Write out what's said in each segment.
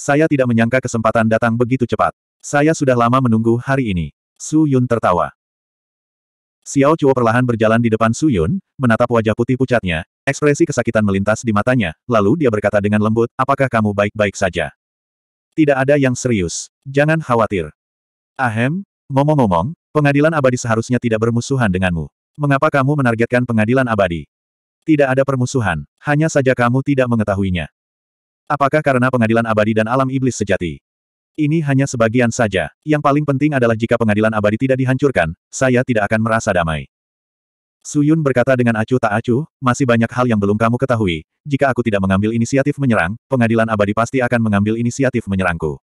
Saya tidak menyangka kesempatan datang begitu cepat. Saya sudah lama menunggu hari ini. Su Yun tertawa. Xiao Chuo perlahan berjalan di depan Su Yun, menatap wajah putih pucatnya, ekspresi kesakitan melintas di matanya, lalu dia berkata dengan lembut, apakah kamu baik-baik saja? Tidak ada yang serius. Jangan khawatir. Ahem, ngomong-ngomong, pengadilan abadi seharusnya tidak bermusuhan denganmu. Mengapa kamu menargetkan pengadilan abadi? Tidak ada permusuhan, hanya saja kamu tidak mengetahuinya. Apakah karena pengadilan abadi dan alam iblis sejati? Ini hanya sebagian saja. Yang paling penting adalah jika pengadilan abadi tidak dihancurkan, saya tidak akan merasa damai. Suyun berkata dengan acuh tak acuh, masih banyak hal yang belum kamu ketahui. Jika aku tidak mengambil inisiatif menyerang, pengadilan abadi pasti akan mengambil inisiatif menyerangku.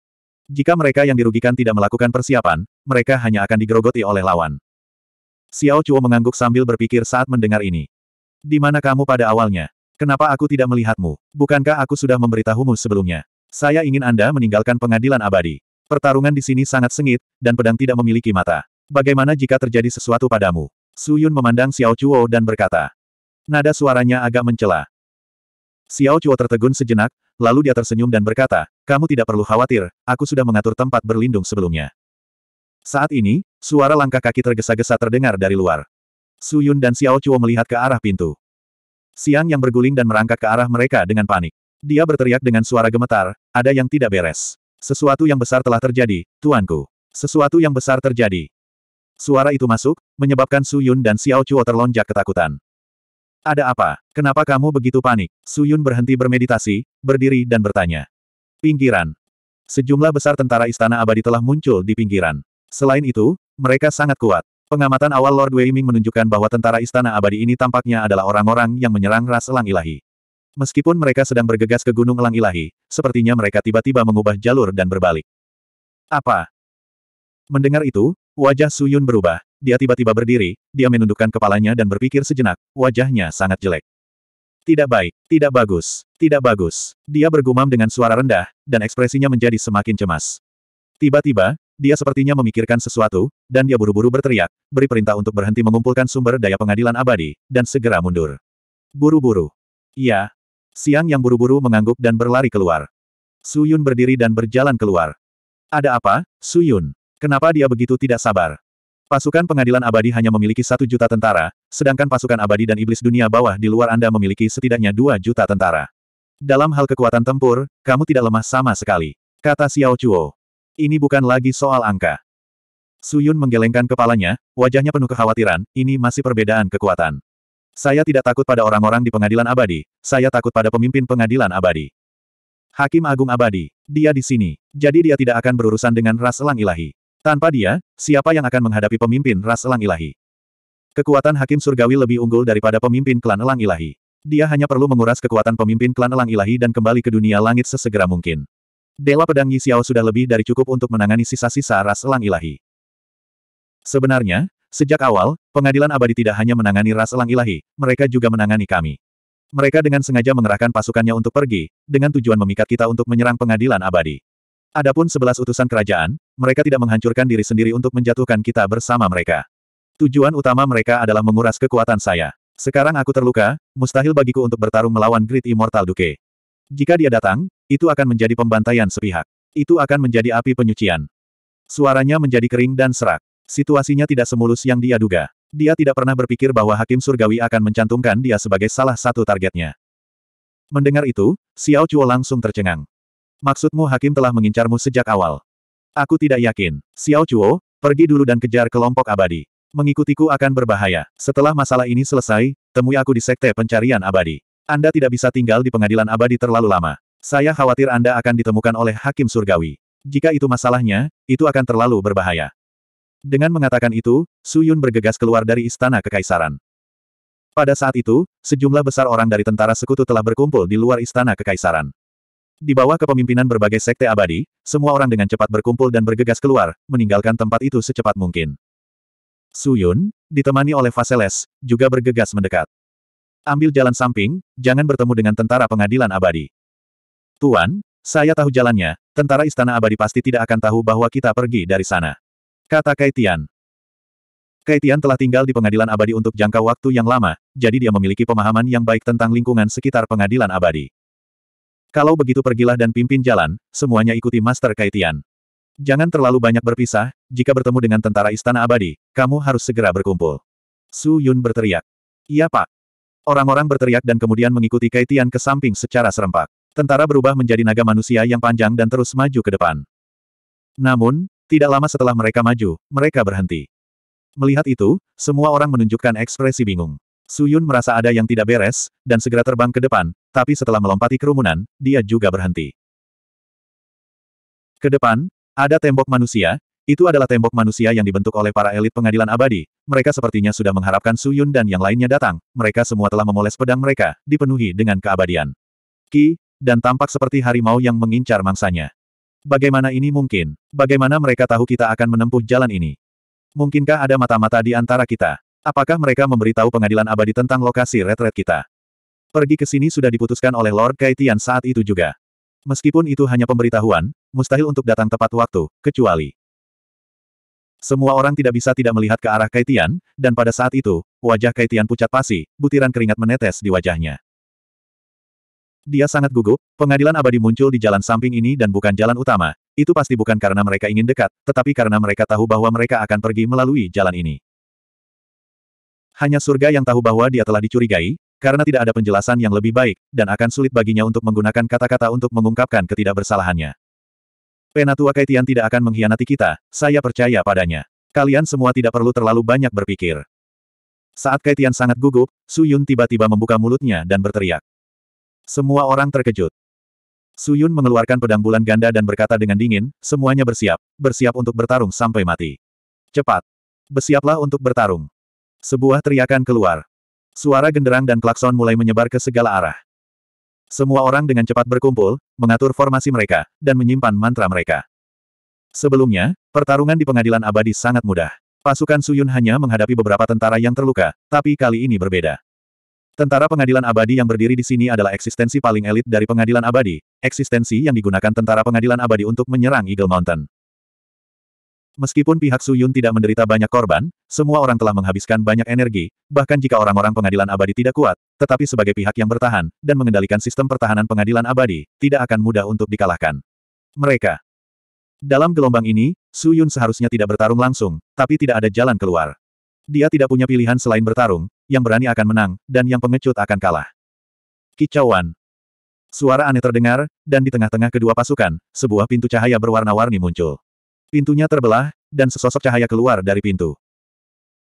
Jika mereka yang dirugikan tidak melakukan persiapan, mereka hanya akan digerogoti oleh lawan. Xiao Chuo mengangguk sambil berpikir saat mendengar ini. Di mana kamu pada awalnya? Kenapa aku tidak melihatmu? Bukankah aku sudah memberitahumu sebelumnya? Saya ingin Anda meninggalkan pengadilan abadi. Pertarungan di sini sangat sengit, dan pedang tidak memiliki mata. Bagaimana jika terjadi sesuatu padamu? Su Yun memandang Xiao Chuo dan berkata. Nada suaranya agak mencela. Xiao Chuo tertegun sejenak, lalu dia tersenyum dan berkata, kamu tidak perlu khawatir, aku sudah mengatur tempat berlindung sebelumnya. Saat ini, suara langkah kaki tergesa-gesa terdengar dari luar. Su Yun dan Xiao Chuo melihat ke arah pintu. Siang yang berguling dan merangkak ke arah mereka dengan panik. Dia berteriak dengan suara gemetar, ada yang tidak beres. Sesuatu yang besar telah terjadi, tuanku. Sesuatu yang besar terjadi. Suara itu masuk, menyebabkan Su Yun dan Xiao Chuo terlonjak ketakutan. Ada apa? Kenapa kamu begitu panik? Su Yun berhenti bermeditasi, berdiri dan bertanya. Pinggiran. Sejumlah besar tentara istana abadi telah muncul di pinggiran. Selain itu, mereka sangat kuat. Pengamatan awal Lord Wei Ming menunjukkan bahwa tentara istana abadi ini tampaknya adalah orang-orang yang menyerang ras elang ilahi. Meskipun mereka sedang bergegas ke Gunung Elang Ilahi, sepertinya mereka tiba-tiba mengubah jalur dan berbalik. Apa? Mendengar itu, wajah Su Yun berubah. Dia tiba-tiba berdiri, dia menundukkan kepalanya dan berpikir sejenak, wajahnya sangat jelek. Tidak baik, tidak bagus, tidak bagus. Dia bergumam dengan suara rendah, dan ekspresinya menjadi semakin cemas. Tiba-tiba, dia sepertinya memikirkan sesuatu, dan dia buru-buru berteriak, beri perintah untuk berhenti mengumpulkan sumber daya pengadilan abadi, dan segera mundur. Buru-buru. Iya. Siang yang buru-buru mengangguk dan berlari keluar. Su Yun berdiri dan berjalan keluar. Ada apa, Su Yun? Kenapa dia begitu tidak sabar? Pasukan pengadilan abadi hanya memiliki satu juta tentara, sedangkan pasukan abadi dan iblis dunia bawah di luar Anda memiliki setidaknya dua juta tentara. Dalam hal kekuatan tempur, kamu tidak lemah sama sekali. Kata Xiao Chuo. Ini bukan lagi soal angka. Suyun menggelengkan kepalanya, wajahnya penuh kekhawatiran, ini masih perbedaan kekuatan. Saya tidak takut pada orang-orang di pengadilan abadi, saya takut pada pemimpin pengadilan abadi. Hakim Agung Abadi, dia di sini, jadi dia tidak akan berurusan dengan ras elang ilahi. Tanpa dia, siapa yang akan menghadapi pemimpin ras elang ilahi? Kekuatan Hakim Surgawi lebih unggul daripada pemimpin klan elang ilahi. Dia hanya perlu menguras kekuatan pemimpin klan elang ilahi dan kembali ke dunia langit sesegera mungkin. Dewa Pedang Yi Xiao sudah lebih dari cukup untuk menangani sisa-sisa ras elang ilahi. Sebenarnya, sejak awal, pengadilan abadi tidak hanya menangani ras elang ilahi, mereka juga menangani kami. Mereka dengan sengaja mengerahkan pasukannya untuk pergi, dengan tujuan memikat kita untuk menyerang pengadilan abadi. Adapun sebelas utusan kerajaan, mereka tidak menghancurkan diri sendiri untuk menjatuhkan kita bersama mereka. Tujuan utama mereka adalah menguras kekuatan saya. Sekarang aku terluka, mustahil bagiku untuk bertarung melawan Great Immortal Duke. Jika dia datang, itu akan menjadi pembantaian sepihak. Itu akan menjadi api penyucian. Suaranya menjadi kering dan serak. Situasinya tidak semulus yang dia duga. Dia tidak pernah berpikir bahwa Hakim Surgawi akan mencantumkan dia sebagai salah satu targetnya. Mendengar itu, Xiao Chuo langsung tercengang. Maksudmu Hakim telah mengincarmu sejak awal. Aku tidak yakin. Xiao Chuo, pergi dulu dan kejar kelompok abadi. Mengikutiku akan berbahaya. Setelah masalah ini selesai, temui aku di Sekte Pencarian Abadi. Anda tidak bisa tinggal di pengadilan abadi terlalu lama. Saya khawatir Anda akan ditemukan oleh Hakim Surgawi. Jika itu masalahnya, itu akan terlalu berbahaya. Dengan mengatakan itu, Su Yun bergegas keluar dari istana kekaisaran. Pada saat itu, sejumlah besar orang dari tentara sekutu telah berkumpul di luar istana kekaisaran. Di bawah kepemimpinan berbagai sekte abadi, semua orang dengan cepat berkumpul dan bergegas keluar, meninggalkan tempat itu secepat mungkin. Su Yun, ditemani oleh Faseles, juga bergegas mendekat. Ambil jalan samping, jangan bertemu dengan tentara pengadilan abadi. Tuan, saya tahu jalannya, tentara istana abadi pasti tidak akan tahu bahwa kita pergi dari sana. Kata Kaitian. Kaitian telah tinggal di pengadilan abadi untuk jangka waktu yang lama, jadi dia memiliki pemahaman yang baik tentang lingkungan sekitar pengadilan abadi. Kalau begitu pergilah dan pimpin jalan, semuanya ikuti Master Kaitian. Jangan terlalu banyak berpisah, jika bertemu dengan tentara istana abadi, kamu harus segera berkumpul. Su Yun berteriak. Iya pak. Orang-orang berteriak dan kemudian mengikuti Kaitian ke samping secara serempak. Tentara berubah menjadi naga manusia yang panjang dan terus maju ke depan. Namun, tidak lama setelah mereka maju, mereka berhenti. Melihat itu, semua orang menunjukkan ekspresi bingung. Suyun merasa ada yang tidak beres, dan segera terbang ke depan, tapi setelah melompati kerumunan, dia juga berhenti. Ke depan, ada tembok manusia, itu adalah tembok manusia yang dibentuk oleh para elit pengadilan abadi, mereka sepertinya sudah mengharapkan Suyun dan yang lainnya datang, mereka semua telah memoles pedang mereka, dipenuhi dengan keabadian. Ki, dan tampak seperti harimau yang mengincar mangsanya. Bagaimana ini mungkin? Bagaimana mereka tahu kita akan menempuh jalan ini? Mungkinkah ada mata-mata di antara kita? Apakah mereka memberitahu pengadilan abadi tentang lokasi retret kita? Pergi ke sini sudah diputuskan oleh Lord Kaitian saat itu juga. Meskipun itu hanya pemberitahuan, mustahil untuk datang tepat waktu, kecuali semua orang tidak bisa tidak melihat ke arah Kaitian, dan pada saat itu, wajah Kaitian pucat pasi, butiran keringat menetes di wajahnya. Dia sangat gugup, pengadilan abadi muncul di jalan samping ini dan bukan jalan utama. Itu pasti bukan karena mereka ingin dekat, tetapi karena mereka tahu bahwa mereka akan pergi melalui jalan ini. Hanya surga yang tahu bahwa dia telah dicurigai, karena tidak ada penjelasan yang lebih baik, dan akan sulit baginya untuk menggunakan kata-kata untuk mengungkapkan ketidakbersalahannya. Penatua Kaitian tidak akan mengkhianati kita, saya percaya padanya. Kalian semua tidak perlu terlalu banyak berpikir. Saat Kaitian sangat gugup, Su Yun tiba-tiba membuka mulutnya dan berteriak. Semua orang terkejut. Suyun mengeluarkan pedang bulan ganda dan berkata dengan dingin, semuanya bersiap, bersiap untuk bertarung sampai mati. Cepat. Bersiaplah untuk bertarung. Sebuah teriakan keluar. Suara genderang dan klakson mulai menyebar ke segala arah. Semua orang dengan cepat berkumpul, mengatur formasi mereka, dan menyimpan mantra mereka. Sebelumnya, pertarungan di pengadilan abadi sangat mudah. Pasukan Suyun hanya menghadapi beberapa tentara yang terluka, tapi kali ini berbeda. Tentara pengadilan abadi yang berdiri di sini adalah eksistensi paling elit dari pengadilan abadi, eksistensi yang digunakan tentara pengadilan abadi untuk menyerang Eagle Mountain. Meskipun pihak Suyun tidak menderita banyak korban, semua orang telah menghabiskan banyak energi, bahkan jika orang-orang pengadilan abadi tidak kuat, tetapi sebagai pihak yang bertahan, dan mengendalikan sistem pertahanan pengadilan abadi, tidak akan mudah untuk dikalahkan. Mereka. Dalam gelombang ini, Suyun seharusnya tidak bertarung langsung, tapi tidak ada jalan keluar. Dia tidak punya pilihan selain bertarung, yang berani akan menang, dan yang pengecut akan kalah. Kicauan. Suara aneh terdengar, dan di tengah-tengah kedua pasukan, sebuah pintu cahaya berwarna-warni muncul. Pintunya terbelah, dan sesosok cahaya keluar dari pintu.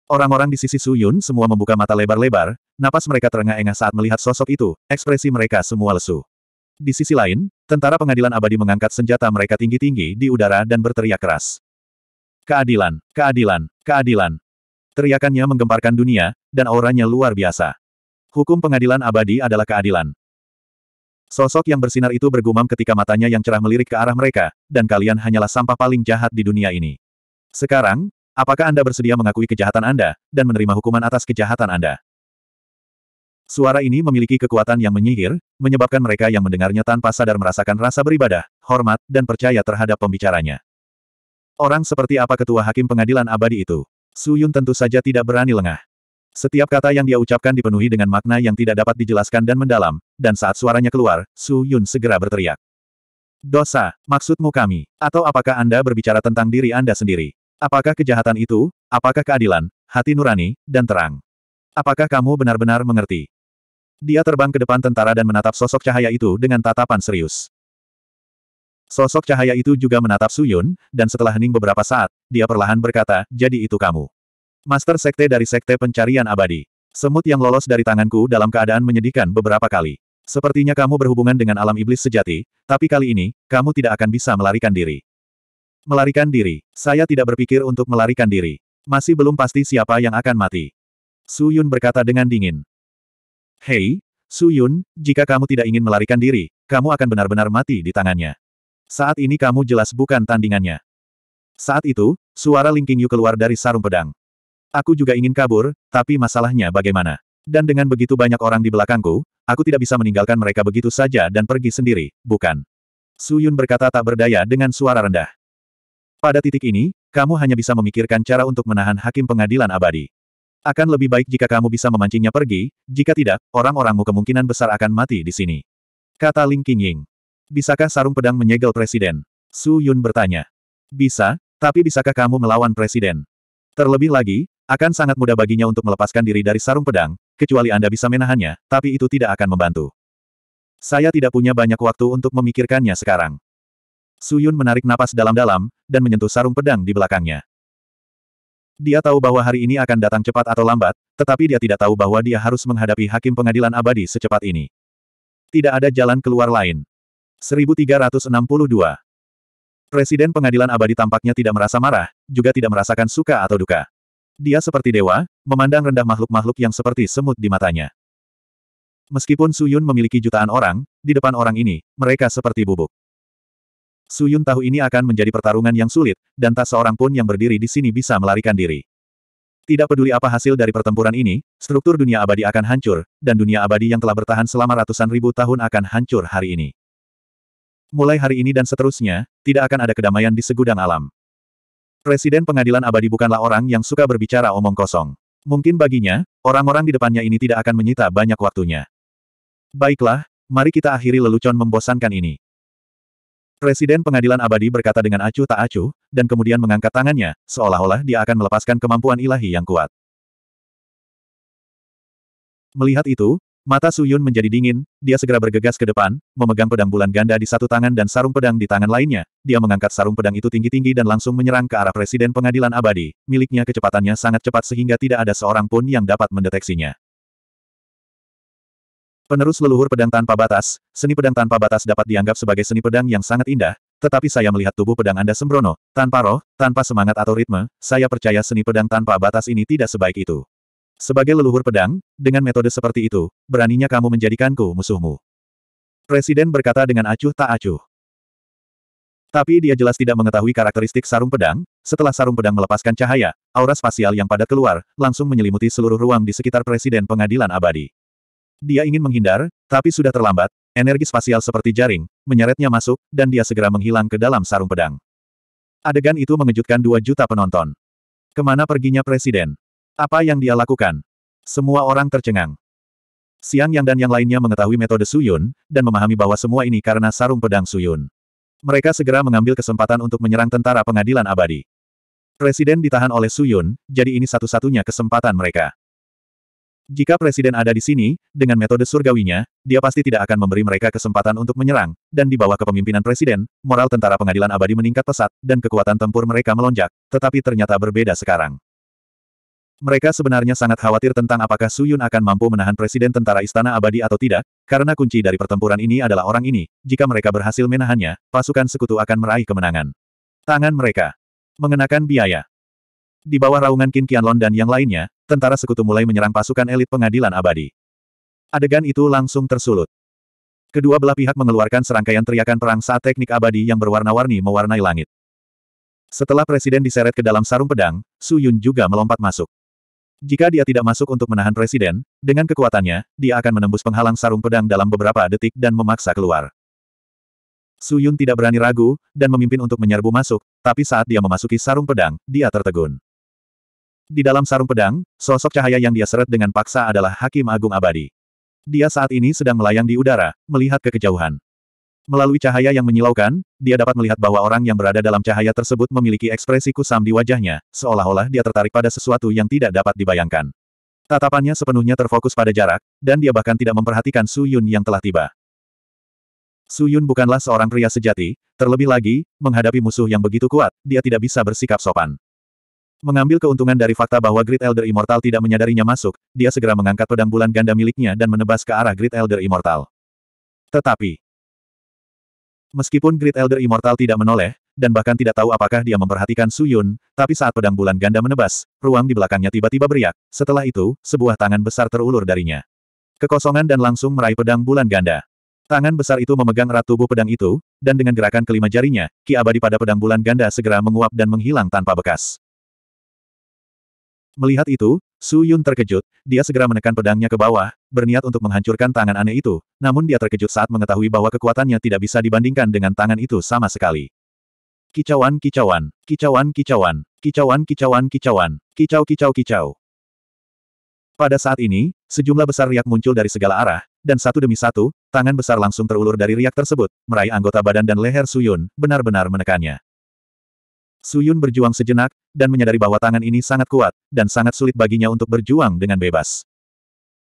Orang-orang di sisi Suyun semua membuka mata lebar-lebar, napas mereka terengah-engah saat melihat sosok itu, ekspresi mereka semua lesu. Di sisi lain, tentara pengadilan abadi mengangkat senjata mereka tinggi-tinggi di udara dan berteriak keras. Keadilan, keadilan, keadilan. Teriakannya menggemparkan dunia, dan auranya luar biasa. Hukum pengadilan abadi adalah keadilan. Sosok yang bersinar itu bergumam ketika matanya yang cerah melirik ke arah mereka, dan kalian hanyalah sampah paling jahat di dunia ini. Sekarang, apakah Anda bersedia mengakui kejahatan Anda, dan menerima hukuman atas kejahatan Anda? Suara ini memiliki kekuatan yang menyihir, menyebabkan mereka yang mendengarnya tanpa sadar merasakan rasa beribadah, hormat, dan percaya terhadap pembicaranya. Orang seperti apa ketua hakim pengadilan abadi itu? Su Yun tentu saja tidak berani lengah. Setiap kata yang dia ucapkan dipenuhi dengan makna yang tidak dapat dijelaskan dan mendalam, dan saat suaranya keluar, Su Yun segera berteriak. Dosa, maksudmu kami? Atau apakah Anda berbicara tentang diri Anda sendiri? Apakah kejahatan itu, apakah keadilan, hati nurani, dan terang? Apakah kamu benar-benar mengerti? Dia terbang ke depan tentara dan menatap sosok cahaya itu dengan tatapan serius. Sosok cahaya itu juga menatap Suyun, dan setelah hening beberapa saat, dia perlahan berkata, jadi itu kamu. Master Sekte dari Sekte Pencarian Abadi. Semut yang lolos dari tanganku dalam keadaan menyedihkan beberapa kali. Sepertinya kamu berhubungan dengan alam iblis sejati, tapi kali ini, kamu tidak akan bisa melarikan diri. Melarikan diri. Saya tidak berpikir untuk melarikan diri. Masih belum pasti siapa yang akan mati. Su Yun berkata dengan dingin. Hei, Su Yun, jika kamu tidak ingin melarikan diri, kamu akan benar-benar mati di tangannya. Saat ini kamu jelas bukan tandingannya. Saat itu, suara Ling Qingyu keluar dari sarung pedang. Aku juga ingin kabur, tapi masalahnya bagaimana? Dan dengan begitu banyak orang di belakangku, aku tidak bisa meninggalkan mereka begitu saja dan pergi sendiri, bukan? Su Yun berkata tak berdaya dengan suara rendah. Pada titik ini, kamu hanya bisa memikirkan cara untuk menahan hakim pengadilan abadi. Akan lebih baik jika kamu bisa memancingnya pergi, jika tidak, orang-orangmu kemungkinan besar akan mati di sini. Kata Ling Qingying. Bisakah sarung pedang menyegel presiden? Su Yun bertanya. Bisa, tapi bisakah kamu melawan presiden? Terlebih lagi, akan sangat mudah baginya untuk melepaskan diri dari sarung pedang, kecuali Anda bisa menahannya, tapi itu tidak akan membantu. Saya tidak punya banyak waktu untuk memikirkannya sekarang. Su Yun menarik napas dalam-dalam, dan menyentuh sarung pedang di belakangnya. Dia tahu bahwa hari ini akan datang cepat atau lambat, tetapi dia tidak tahu bahwa dia harus menghadapi hakim pengadilan abadi secepat ini. Tidak ada jalan keluar lain. 1362. Presiden pengadilan abadi tampaknya tidak merasa marah, juga tidak merasakan suka atau duka. Dia seperti dewa, memandang rendah makhluk-makhluk yang seperti semut di matanya. Meskipun Suyun memiliki jutaan orang, di depan orang ini, mereka seperti bubuk. Suyun tahu ini akan menjadi pertarungan yang sulit, dan tak seorang pun yang berdiri di sini bisa melarikan diri. Tidak peduli apa hasil dari pertempuran ini, struktur dunia abadi akan hancur, dan dunia abadi yang telah bertahan selama ratusan ribu tahun akan hancur hari ini mulai hari ini dan seterusnya, tidak akan ada kedamaian di segudang alam. Presiden pengadilan abadi bukanlah orang yang suka berbicara omong kosong. Mungkin baginya, orang-orang di depannya ini tidak akan menyita banyak waktunya. Baiklah, mari kita akhiri lelucon membosankan ini. Presiden pengadilan abadi berkata dengan acuh tak acuh, dan kemudian mengangkat tangannya, seolah-olah dia akan melepaskan kemampuan ilahi yang kuat. Melihat itu, Mata Suyun menjadi dingin, dia segera bergegas ke depan, memegang pedang bulan ganda di satu tangan dan sarung pedang di tangan lainnya. Dia mengangkat sarung pedang itu tinggi-tinggi dan langsung menyerang ke arah Presiden Pengadilan Abadi. Miliknya kecepatannya sangat cepat sehingga tidak ada seorang pun yang dapat mendeteksinya. Penerus leluhur pedang tanpa batas, seni pedang tanpa batas dapat dianggap sebagai seni pedang yang sangat indah, tetapi saya melihat tubuh pedang Anda sembrono, tanpa roh, tanpa semangat atau ritme, saya percaya seni pedang tanpa batas ini tidak sebaik itu. Sebagai leluhur pedang, dengan metode seperti itu, beraninya kamu menjadikanku musuhmu. Presiden berkata dengan acuh tak acuh. Tapi dia jelas tidak mengetahui karakteristik sarung pedang, setelah sarung pedang melepaskan cahaya, aura spasial yang padat keluar, langsung menyelimuti seluruh ruang di sekitar Presiden Pengadilan Abadi. Dia ingin menghindar, tapi sudah terlambat, energi spasial seperti jaring, menyeretnya masuk, dan dia segera menghilang ke dalam sarung pedang. Adegan itu mengejutkan dua juta penonton. Kemana perginya Presiden? Apa yang dia lakukan? Semua orang tercengang. Siang Yang dan yang lainnya mengetahui metode Suyun, dan memahami bahwa semua ini karena sarung pedang Suyun. Mereka segera mengambil kesempatan untuk menyerang tentara pengadilan abadi. Presiden ditahan oleh Suyun, jadi ini satu-satunya kesempatan mereka. Jika Presiden ada di sini, dengan metode surgawinya, dia pasti tidak akan memberi mereka kesempatan untuk menyerang, dan di bawah kepemimpinan Presiden, moral tentara pengadilan abadi meningkat pesat, dan kekuatan tempur mereka melonjak, tetapi ternyata berbeda sekarang. Mereka sebenarnya sangat khawatir tentang apakah Su Yun akan mampu menahan Presiden Tentara Istana Abadi atau tidak, karena kunci dari pertempuran ini adalah orang ini, jika mereka berhasil menahannya, pasukan sekutu akan meraih kemenangan. Tangan mereka. Mengenakan biaya. Di bawah raungan Qin Qianlon dan yang lainnya, tentara sekutu mulai menyerang pasukan elit pengadilan abadi. Adegan itu langsung tersulut. Kedua belah pihak mengeluarkan serangkaian teriakan perang saat teknik abadi yang berwarna-warni mewarnai langit. Setelah Presiden diseret ke dalam sarung pedang, Su Yun juga melompat masuk. Jika dia tidak masuk untuk menahan presiden, dengan kekuatannya, dia akan menembus penghalang sarung pedang dalam beberapa detik dan memaksa keluar. Su Yun tidak berani ragu, dan memimpin untuk menyerbu masuk, tapi saat dia memasuki sarung pedang, dia tertegun. Di dalam sarung pedang, sosok cahaya yang dia seret dengan paksa adalah Hakim Agung Abadi. Dia saat ini sedang melayang di udara, melihat ke kejauhan. Melalui cahaya yang menyilaukan, dia dapat melihat bahwa orang yang berada dalam cahaya tersebut memiliki ekspresi kusam di wajahnya, seolah-olah dia tertarik pada sesuatu yang tidak dapat dibayangkan. Tatapannya sepenuhnya terfokus pada jarak, dan dia bahkan tidak memperhatikan Su Yun yang telah tiba. Su Yun bukanlah seorang pria sejati, terlebih lagi, menghadapi musuh yang begitu kuat, dia tidak bisa bersikap sopan. Mengambil keuntungan dari fakta bahwa Great Elder Immortal tidak menyadarinya masuk, dia segera mengangkat pedang bulan ganda miliknya dan menebas ke arah Great Elder Immortal. Tetapi, Meskipun Great Elder Immortal tidak menoleh, dan bahkan tidak tahu apakah dia memperhatikan Su Yun, tapi saat pedang bulan ganda menebas, ruang di belakangnya tiba-tiba beriak. Setelah itu, sebuah tangan besar terulur darinya. Kekosongan dan langsung meraih pedang bulan ganda. Tangan besar itu memegang erat tubuh pedang itu, dan dengan gerakan kelima jarinya, ki abadi pada pedang bulan ganda segera menguap dan menghilang tanpa bekas. Melihat itu, Su Yun terkejut, dia segera menekan pedangnya ke bawah, berniat untuk menghancurkan tangan aneh itu, namun dia terkejut saat mengetahui bahwa kekuatannya tidak bisa dibandingkan dengan tangan itu sama sekali. Kicauan kicauan, kicauan kicauan, kicauan kicauan kicauan, kicau kicau kicau. Pada saat ini, sejumlah besar riak muncul dari segala arah, dan satu demi satu, tangan besar langsung terulur dari riak tersebut, meraih anggota badan dan leher Suyun, benar-benar menekannya. Suyun berjuang sejenak, dan menyadari bahwa tangan ini sangat kuat, dan sangat sulit baginya untuk berjuang dengan bebas.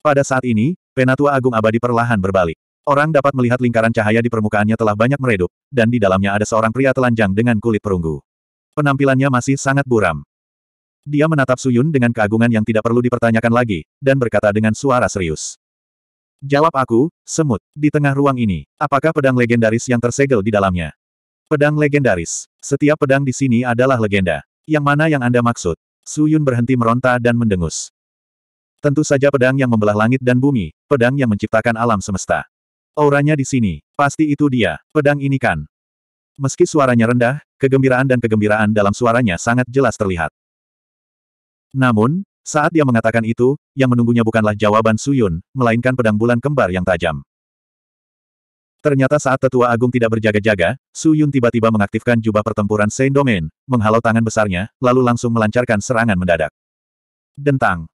Pada saat ini, Penatua Agung Abadi perlahan berbalik. Orang dapat melihat lingkaran cahaya di permukaannya telah banyak meredup, dan di dalamnya ada seorang pria telanjang dengan kulit perunggu. Penampilannya masih sangat buram. Dia menatap Suyun dengan keagungan yang tidak perlu dipertanyakan lagi, dan berkata dengan suara serius. Jawab aku, semut, di tengah ruang ini, apakah pedang legendaris yang tersegel di dalamnya? Pedang legendaris. Setiap pedang di sini adalah legenda. Yang mana yang Anda maksud? Su Yun berhenti meronta dan mendengus. Tentu saja pedang yang membelah langit dan bumi, pedang yang menciptakan alam semesta. Auranya di sini, pasti itu dia, pedang ini kan. Meski suaranya rendah, kegembiraan dan kegembiraan dalam suaranya sangat jelas terlihat. Namun, saat dia mengatakan itu, yang menunggunya bukanlah jawaban Suyun, melainkan pedang bulan kembar yang tajam. Ternyata saat tetua agung tidak berjaga-jaga, Su Yun tiba-tiba mengaktifkan jubah pertempuran Saint Domain, menghalau tangan besarnya, lalu langsung melancarkan serangan mendadak. Dentang.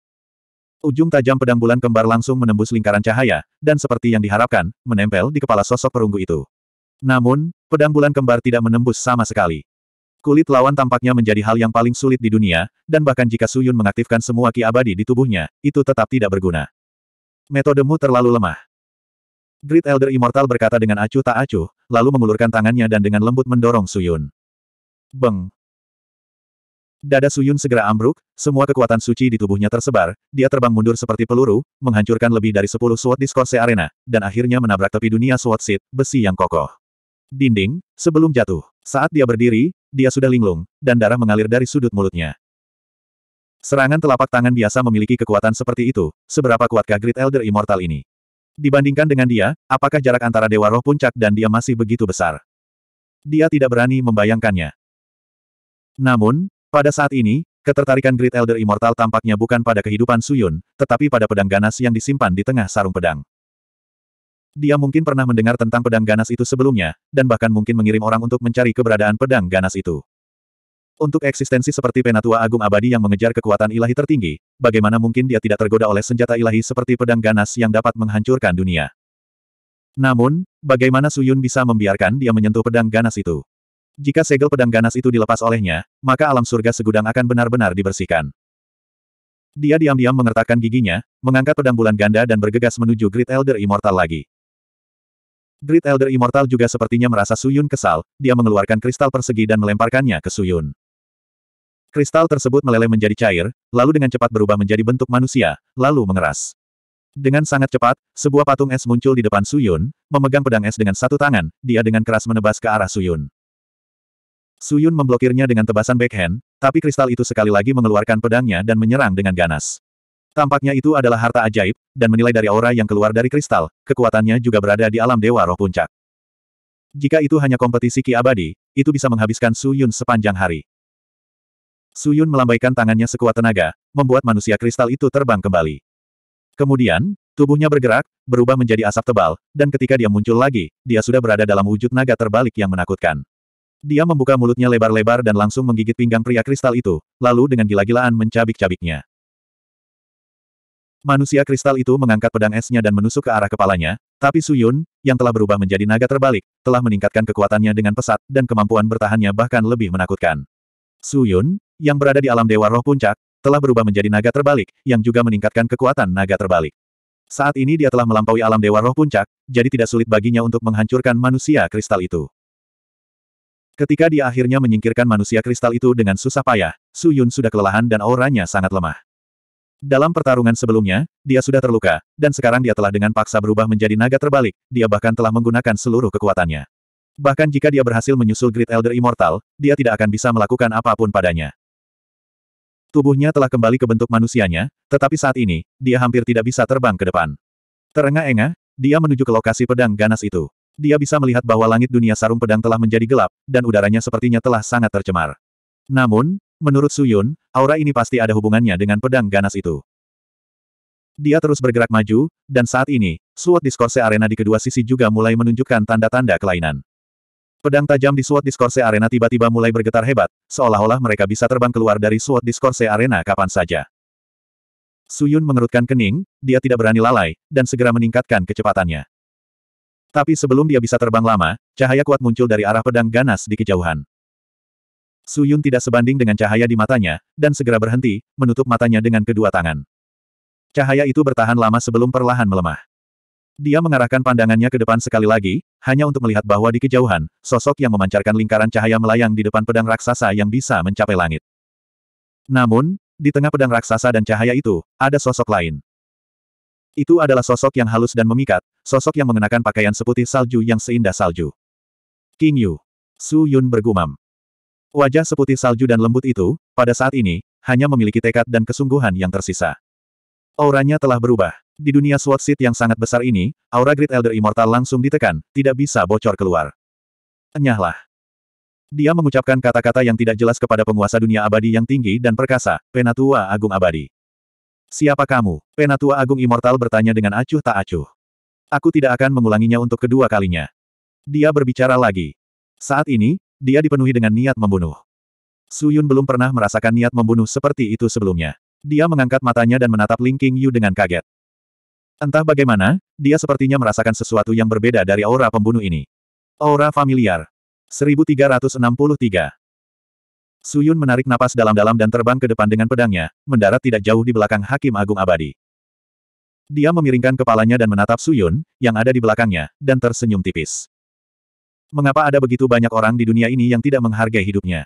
Ujung tajam pedang bulan kembar langsung menembus lingkaran cahaya, dan seperti yang diharapkan, menempel di kepala sosok perunggu itu. Namun, pedang bulan kembar tidak menembus sama sekali. Kulit lawan tampaknya menjadi hal yang paling sulit di dunia, dan bahkan jika Suyun mengaktifkan semua ki abadi di tubuhnya, itu tetap tidak berguna. Metodemu terlalu lemah. Great Elder Immortal berkata dengan acuh tak acuh, lalu mengulurkan tangannya dan dengan lembut mendorong Suyun. Beng! Dada Suyun segera ambruk, semua kekuatan suci di tubuhnya tersebar, dia terbang mundur seperti peluru, menghancurkan lebih dari 10 SWOT di Arena, dan akhirnya menabrak tepi dunia SWOT sit besi yang kokoh. Dinding, sebelum jatuh. Saat dia berdiri, dia sudah linglung, dan darah mengalir dari sudut mulutnya. Serangan telapak tangan biasa memiliki kekuatan seperti itu, seberapa kuatkah Great Elder Immortal ini? Dibandingkan dengan dia, apakah jarak antara Dewa Roh Puncak dan dia masih begitu besar? Dia tidak berani membayangkannya. Namun, pada saat ini, ketertarikan Great Elder Immortal tampaknya bukan pada kehidupan Suyun, tetapi pada pedang ganas yang disimpan di tengah sarung pedang. Dia mungkin pernah mendengar tentang pedang ganas itu sebelumnya, dan bahkan mungkin mengirim orang untuk mencari keberadaan pedang ganas itu. Untuk eksistensi seperti penatua agung abadi yang mengejar kekuatan ilahi tertinggi, bagaimana mungkin dia tidak tergoda oleh senjata ilahi seperti pedang ganas yang dapat menghancurkan dunia? Namun, bagaimana Suyun bisa membiarkan dia menyentuh pedang ganas itu? Jika segel pedang ganas itu dilepas olehnya, maka alam surga segudang akan benar-benar dibersihkan. Dia diam-diam mengertakkan giginya, mengangkat pedang bulan ganda dan bergegas menuju Great Elder Immortal lagi. Great Elder Immortal juga sepertinya merasa Suyun kesal, dia mengeluarkan kristal persegi dan melemparkannya ke Suyun. Kristal tersebut meleleh menjadi cair, lalu dengan cepat berubah menjadi bentuk manusia, lalu mengeras. Dengan sangat cepat, sebuah patung es muncul di depan Suyun, memegang pedang es dengan satu tangan, dia dengan keras menebas ke arah Suyun. Suyun memblokirnya dengan tebasan backhand, tapi kristal itu sekali lagi mengeluarkan pedangnya dan menyerang dengan ganas. Tampaknya itu adalah harta ajaib, dan menilai dari aura yang keluar dari kristal, kekuatannya juga berada di alam dewa roh puncak. Jika itu hanya kompetisi ki abadi, itu bisa menghabiskan Suyun sepanjang hari. Suyun melambaikan tangannya sekuat tenaga, membuat manusia kristal itu terbang kembali. Kemudian, tubuhnya bergerak, berubah menjadi asap tebal, dan ketika dia muncul lagi, dia sudah berada dalam wujud naga terbalik yang menakutkan. Dia membuka mulutnya lebar-lebar dan langsung menggigit pinggang pria kristal itu, lalu dengan gila-gilaan mencabik-cabiknya. Manusia kristal itu mengangkat pedang esnya dan menusuk ke arah kepalanya, tapi Suyun, yang telah berubah menjadi naga terbalik, telah meningkatkan kekuatannya dengan pesat, dan kemampuan bertahannya bahkan lebih menakutkan. Suyun, yang berada di alam Dewa Roh Puncak, telah berubah menjadi naga terbalik, yang juga meningkatkan kekuatan naga terbalik. Saat ini dia telah melampaui alam Dewa Roh Puncak, jadi tidak sulit baginya untuk menghancurkan manusia kristal itu. Ketika dia akhirnya menyingkirkan manusia kristal itu dengan susah payah, Su Yun sudah kelelahan dan auranya sangat lemah. Dalam pertarungan sebelumnya, dia sudah terluka, dan sekarang dia telah dengan paksa berubah menjadi naga terbalik, dia bahkan telah menggunakan seluruh kekuatannya. Bahkan jika dia berhasil menyusul Great Elder Immortal, dia tidak akan bisa melakukan apapun padanya. Tubuhnya telah kembali ke bentuk manusianya, tetapi saat ini, dia hampir tidak bisa terbang ke depan. Terengah-engah, dia menuju ke lokasi pedang ganas itu. Dia bisa melihat bahwa langit dunia sarung pedang telah menjadi gelap, dan udaranya sepertinya telah sangat tercemar. Namun, menurut Suyun, aura ini pasti ada hubungannya dengan pedang ganas itu. Dia terus bergerak maju, dan saat ini, suot diskorse Arena di kedua sisi juga mulai menunjukkan tanda-tanda kelainan. Pedang tajam di Sword Discourse Arena tiba-tiba mulai bergetar hebat, seolah-olah mereka bisa terbang keluar dari Sword Discourse Arena kapan saja. Suyun mengerutkan kening, dia tidak berani lalai, dan segera meningkatkan kecepatannya. Tapi sebelum dia bisa terbang lama, cahaya kuat muncul dari arah pedang ganas di kejauhan. Suyun tidak sebanding dengan cahaya di matanya, dan segera berhenti, menutup matanya dengan kedua tangan. Cahaya itu bertahan lama sebelum perlahan melemah. Dia mengarahkan pandangannya ke depan sekali lagi, hanya untuk melihat bahwa di kejauhan, sosok yang memancarkan lingkaran cahaya melayang di depan pedang raksasa yang bisa mencapai langit. Namun, di tengah pedang raksasa dan cahaya itu, ada sosok lain. Itu adalah sosok yang halus dan memikat, sosok yang mengenakan pakaian seputih salju yang seindah salju. King Yu. Su Yun bergumam. Wajah seputih salju dan lembut itu, pada saat ini, hanya memiliki tekad dan kesungguhan yang tersisa. Auranya telah berubah. Di dunia Sword Seed yang sangat besar ini, aura Great Elder Immortal langsung ditekan, tidak bisa bocor keluar. Enyahlah. Dia mengucapkan kata-kata yang tidak jelas kepada penguasa dunia abadi yang tinggi dan perkasa, Penatua Agung Abadi. Siapa kamu? Penatua Agung Immortal bertanya dengan acuh tak acuh. Aku tidak akan mengulanginya untuk kedua kalinya. Dia berbicara lagi. Saat ini, dia dipenuhi dengan niat membunuh. Suyun belum pernah merasakan niat membunuh seperti itu sebelumnya. Dia mengangkat matanya dan menatap Ling King Yu dengan kaget. Entah bagaimana, dia sepertinya merasakan sesuatu yang berbeda dari aura pembunuh ini. Aura familiar. 1363. Suyun menarik napas dalam-dalam dan terbang ke depan dengan pedangnya, mendarat tidak jauh di belakang Hakim Agung Abadi. Dia memiringkan kepalanya dan menatap Suyun, yang ada di belakangnya, dan tersenyum tipis. Mengapa ada begitu banyak orang di dunia ini yang tidak menghargai hidupnya?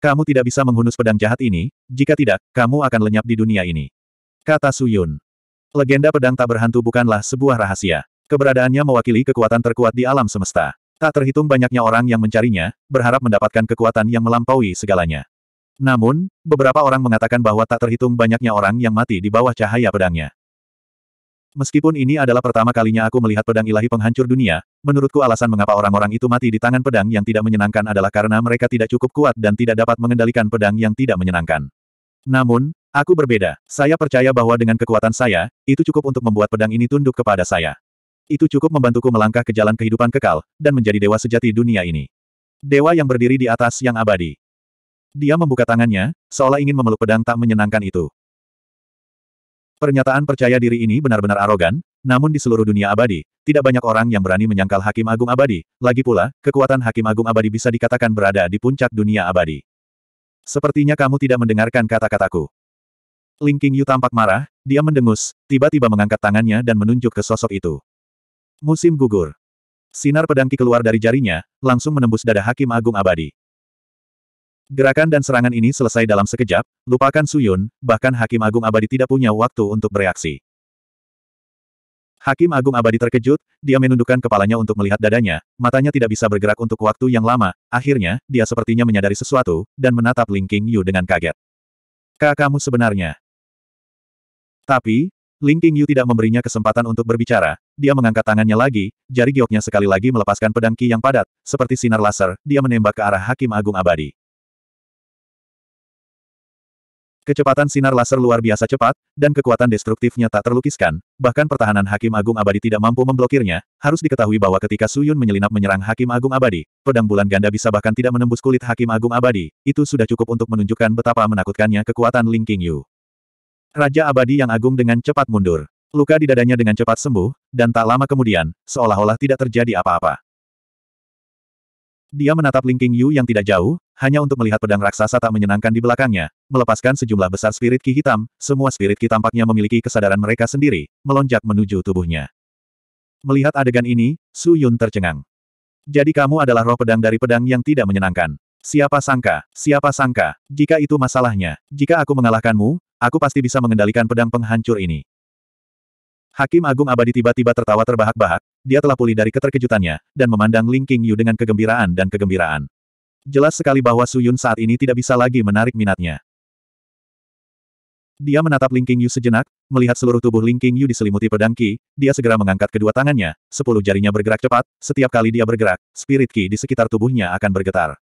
Kamu tidak bisa menghunus pedang jahat ini, jika tidak, kamu akan lenyap di dunia ini. Kata Suyun. Legenda pedang tak berhantu bukanlah sebuah rahasia. Keberadaannya mewakili kekuatan terkuat di alam semesta. Tak terhitung banyaknya orang yang mencarinya, berharap mendapatkan kekuatan yang melampaui segalanya. Namun, beberapa orang mengatakan bahwa tak terhitung banyaknya orang yang mati di bawah cahaya pedangnya. Meskipun ini adalah pertama kalinya aku melihat pedang ilahi penghancur dunia, menurutku alasan mengapa orang-orang itu mati di tangan pedang yang tidak menyenangkan adalah karena mereka tidak cukup kuat dan tidak dapat mengendalikan pedang yang tidak menyenangkan. Namun, Aku berbeda. Saya percaya bahwa dengan kekuatan saya, itu cukup untuk membuat pedang ini tunduk kepada saya. Itu cukup membantuku melangkah ke jalan kehidupan kekal, dan menjadi dewa sejati dunia ini. Dewa yang berdiri di atas yang abadi. Dia membuka tangannya, seolah ingin memeluk pedang tak menyenangkan itu. Pernyataan percaya diri ini benar-benar arogan, namun di seluruh dunia abadi, tidak banyak orang yang berani menyangkal Hakim Agung Abadi, lagi pula, kekuatan Hakim Agung Abadi bisa dikatakan berada di puncak dunia abadi. Sepertinya kamu tidak mendengarkan kata-kataku. Ling Qingyu Yu tampak marah, dia mendengus, tiba-tiba mengangkat tangannya dan menunjuk ke sosok itu. Musim gugur. Sinar pedangki keluar dari jarinya, langsung menembus dada Hakim Agung Abadi. Gerakan dan serangan ini selesai dalam sekejap, lupakan Suyun, bahkan Hakim Agung Abadi tidak punya waktu untuk bereaksi. Hakim Agung Abadi terkejut, dia menundukkan kepalanya untuk melihat dadanya, matanya tidak bisa bergerak untuk waktu yang lama, akhirnya, dia sepertinya menyadari sesuatu, dan menatap Ling Qingyu Yu dengan kaget. Kakakmu sebenarnya. Tapi, Ling Qingyu tidak memberinya kesempatan untuk berbicara, dia mengangkat tangannya lagi, jari gioknya sekali lagi melepaskan pedang Qi yang padat, seperti sinar laser, dia menembak ke arah Hakim Agung Abadi. Kecepatan sinar laser luar biasa cepat, dan kekuatan destruktifnya tak terlukiskan, bahkan pertahanan Hakim Agung Abadi tidak mampu memblokirnya, harus diketahui bahwa ketika Suyun menyelinap menyerang Hakim Agung Abadi, pedang bulan ganda bisa bahkan tidak menembus kulit Hakim Agung Abadi, itu sudah cukup untuk menunjukkan betapa menakutkannya kekuatan Ling Qingyu. Raja abadi yang agung dengan cepat mundur. Luka di dadanya dengan cepat sembuh, dan tak lama kemudian, seolah-olah tidak terjadi apa-apa. Dia menatap Ling Yu yang tidak jauh, hanya untuk melihat pedang raksasa tak menyenangkan di belakangnya, melepaskan sejumlah besar spirit ki hitam, semua spirit ki tampaknya memiliki kesadaran mereka sendiri, melonjak menuju tubuhnya. Melihat adegan ini, Su Yun tercengang. Jadi kamu adalah roh pedang dari pedang yang tidak menyenangkan. Siapa sangka, siapa sangka, jika itu masalahnya, jika aku mengalahkanmu, aku pasti bisa mengendalikan pedang penghancur ini. Hakim Agung Abadi tiba-tiba tertawa terbahak-bahak, dia telah pulih dari keterkejutannya, dan memandang Ling King Yu dengan kegembiraan dan kegembiraan. Jelas sekali bahwa Su Yun saat ini tidak bisa lagi menarik minatnya. Dia menatap Ling King Yu sejenak, melihat seluruh tubuh Ling King Yu diselimuti pedang Ki. dia segera mengangkat kedua tangannya, sepuluh jarinya bergerak cepat, setiap kali dia bergerak, spirit Ki di sekitar tubuhnya akan bergetar.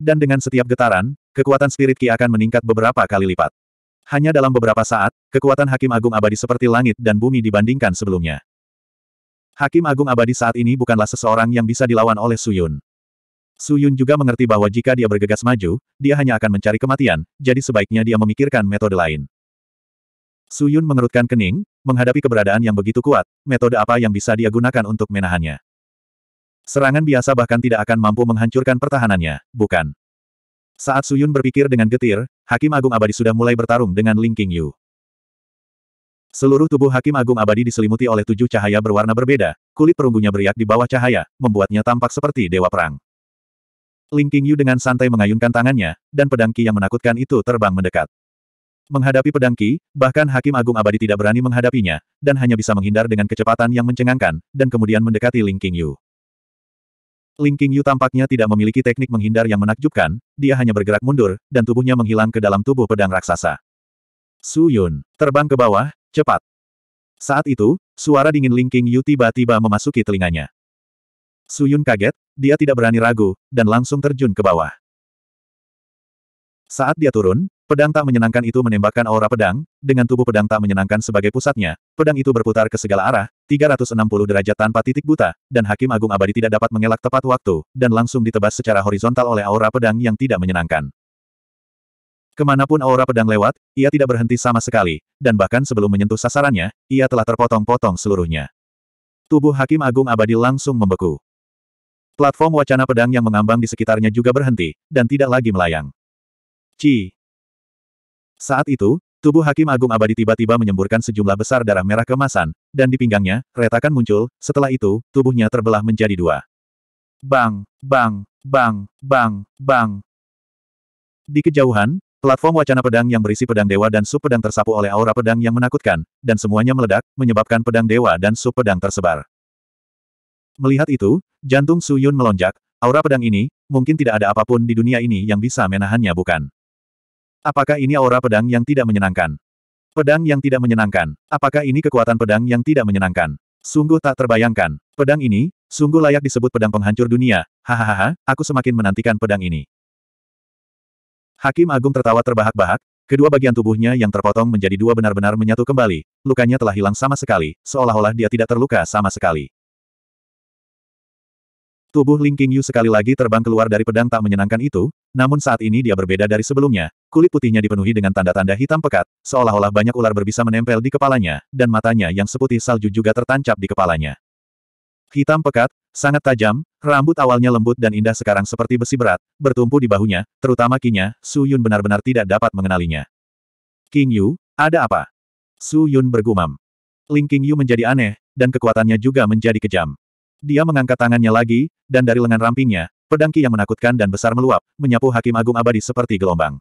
Dan dengan setiap getaran, kekuatan spirit Ki akan meningkat beberapa kali lipat. Hanya dalam beberapa saat, kekuatan Hakim Agung Abadi seperti langit dan bumi dibandingkan sebelumnya. Hakim Agung Abadi saat ini bukanlah seseorang yang bisa dilawan oleh Suyun. Suyun juga mengerti bahwa jika dia bergegas maju, dia hanya akan mencari kematian, jadi sebaiknya dia memikirkan metode lain. Suyun mengerutkan kening, menghadapi keberadaan yang begitu kuat, metode apa yang bisa dia gunakan untuk menahannya. Serangan biasa bahkan tidak akan mampu menghancurkan pertahanannya, bukan? Saat Suyun berpikir dengan getir, Hakim Agung Abadi sudah mulai bertarung dengan Ling King Seluruh tubuh Hakim Agung Abadi diselimuti oleh tujuh cahaya berwarna berbeda, kulit perunggunya beriak di bawah cahaya, membuatnya tampak seperti dewa perang. Ling King dengan santai mengayunkan tangannya, dan pedangki yang menakutkan itu terbang mendekat. Menghadapi pedangki, bahkan Hakim Agung Abadi tidak berani menghadapinya, dan hanya bisa menghindar dengan kecepatan yang mencengangkan, dan kemudian mendekati Ling King Yu. Ling Qingyu Yu tampaknya tidak memiliki teknik menghindar yang menakjubkan, dia hanya bergerak mundur, dan tubuhnya menghilang ke dalam tubuh pedang raksasa. Su Yun, terbang ke bawah, cepat. Saat itu, suara dingin Ling Qingyu Yu tiba-tiba memasuki telinganya. Su Yun kaget, dia tidak berani ragu, dan langsung terjun ke bawah. Saat dia turun, pedang tak menyenangkan itu menembakkan aura pedang, dengan tubuh pedang tak menyenangkan sebagai pusatnya, pedang itu berputar ke segala arah, 360 derajat tanpa titik buta, dan Hakim Agung Abadi tidak dapat mengelak tepat waktu, dan langsung ditebas secara horizontal oleh aura pedang yang tidak menyenangkan. Kemanapun aura pedang lewat, ia tidak berhenti sama sekali, dan bahkan sebelum menyentuh sasarannya, ia telah terpotong-potong seluruhnya. Tubuh Hakim Agung Abadi langsung membeku. Platform wacana pedang yang mengambang di sekitarnya juga berhenti, dan tidak lagi melayang. Ci. Saat itu, Tubuh Hakim Agung Abadi tiba-tiba menyemburkan sejumlah besar darah merah kemasan, dan di pinggangnya, retakan muncul, setelah itu, tubuhnya terbelah menjadi dua. Bang, bang, bang, bang, bang. Di kejauhan, platform wacana pedang yang berisi pedang dewa dan sub pedang tersapu oleh aura pedang yang menakutkan, dan semuanya meledak, menyebabkan pedang dewa dan sub pedang tersebar. Melihat itu, jantung Su Yun melonjak, aura pedang ini, mungkin tidak ada apapun di dunia ini yang bisa menahannya bukan? Apakah ini aura pedang yang tidak menyenangkan? Pedang yang tidak menyenangkan. Apakah ini kekuatan pedang yang tidak menyenangkan? Sungguh tak terbayangkan. Pedang ini, sungguh layak disebut pedang penghancur dunia. Hahaha, aku semakin menantikan pedang ini. Hakim Agung tertawa terbahak-bahak, kedua bagian tubuhnya yang terpotong menjadi dua benar-benar menyatu kembali, lukanya telah hilang sama sekali, seolah-olah dia tidak terluka sama sekali. Tubuh Ling Qingyu sekali lagi terbang keluar dari pedang tak menyenangkan itu, namun saat ini dia berbeda dari sebelumnya, kulit putihnya dipenuhi dengan tanda-tanda hitam pekat, seolah-olah banyak ular berbisa menempel di kepalanya, dan matanya yang seputih salju juga tertancap di kepalanya. Hitam pekat, sangat tajam, rambut awalnya lembut dan indah sekarang seperti besi berat, bertumpu di bahunya, terutama kinya, Su Yun benar-benar tidak dapat mengenalinya. King Yu, ada apa? Su Yun bergumam. Ling King Yu menjadi aneh, dan kekuatannya juga menjadi kejam. Dia mengangkat tangannya lagi, dan dari lengan rampingnya, pedang ki yang menakutkan dan besar meluap, menyapu Hakim Agung Abadi seperti gelombang.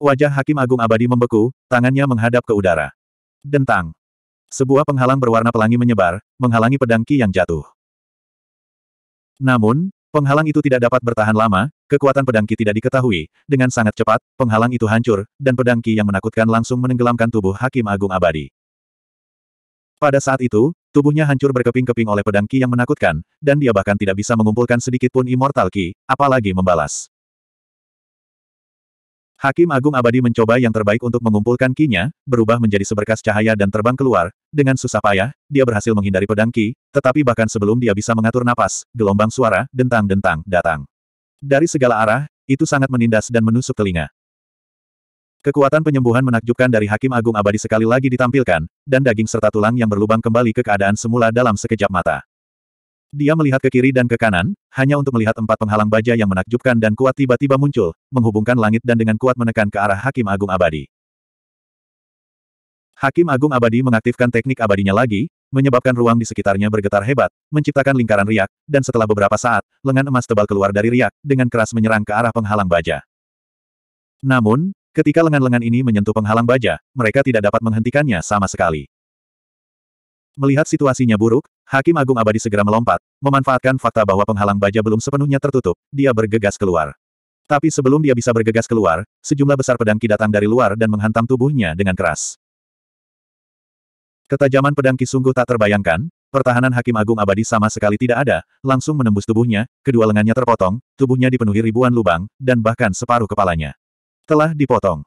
Wajah Hakim Agung Abadi membeku, tangannya menghadap ke udara. Dentang. Sebuah penghalang berwarna pelangi menyebar, menghalangi pedang ki yang jatuh. Namun, penghalang itu tidak dapat bertahan lama, kekuatan pedang ki tidak diketahui, dengan sangat cepat, penghalang itu hancur, dan pedang ki yang menakutkan langsung menenggelamkan tubuh Hakim Agung Abadi. Pada saat itu, Tubuhnya hancur berkeping-keping oleh pedang Ki yang menakutkan, dan dia bahkan tidak bisa mengumpulkan sedikit pun Immortal Ki, apalagi membalas. Hakim Agung Abadi mencoba yang terbaik untuk mengumpulkan kinya, berubah menjadi seberkas cahaya dan terbang keluar. Dengan susah payah, dia berhasil menghindari pedang ki, tetapi bahkan sebelum dia bisa mengatur napas, gelombang suara, dentang-dentang, datang. Dari segala arah, itu sangat menindas dan menusuk telinga. Kekuatan penyembuhan menakjubkan dari Hakim Agung Abadi sekali lagi ditampilkan, dan daging serta tulang yang berlubang kembali ke keadaan semula dalam sekejap mata. Dia melihat ke kiri dan ke kanan, hanya untuk melihat empat penghalang baja yang menakjubkan dan kuat tiba-tiba muncul, menghubungkan langit dan dengan kuat menekan ke arah Hakim Agung Abadi. Hakim Agung Abadi mengaktifkan teknik abadinya lagi, menyebabkan ruang di sekitarnya bergetar hebat, menciptakan lingkaran riak, dan setelah beberapa saat, lengan emas tebal keluar dari riak, dengan keras menyerang ke arah penghalang baja. Namun, Ketika lengan-lengan ini menyentuh penghalang baja, mereka tidak dapat menghentikannya sama sekali. Melihat situasinya buruk, Hakim Agung Abadi segera melompat, memanfaatkan fakta bahwa penghalang baja belum sepenuhnya tertutup, dia bergegas keluar. Tapi sebelum dia bisa bergegas keluar, sejumlah besar pedangki datang dari luar dan menghantam tubuhnya dengan keras. Ketajaman pedangki sungguh tak terbayangkan, pertahanan Hakim Agung Abadi sama sekali tidak ada, langsung menembus tubuhnya, kedua lengannya terpotong, tubuhnya dipenuhi ribuan lubang, dan bahkan separuh kepalanya telah dipotong.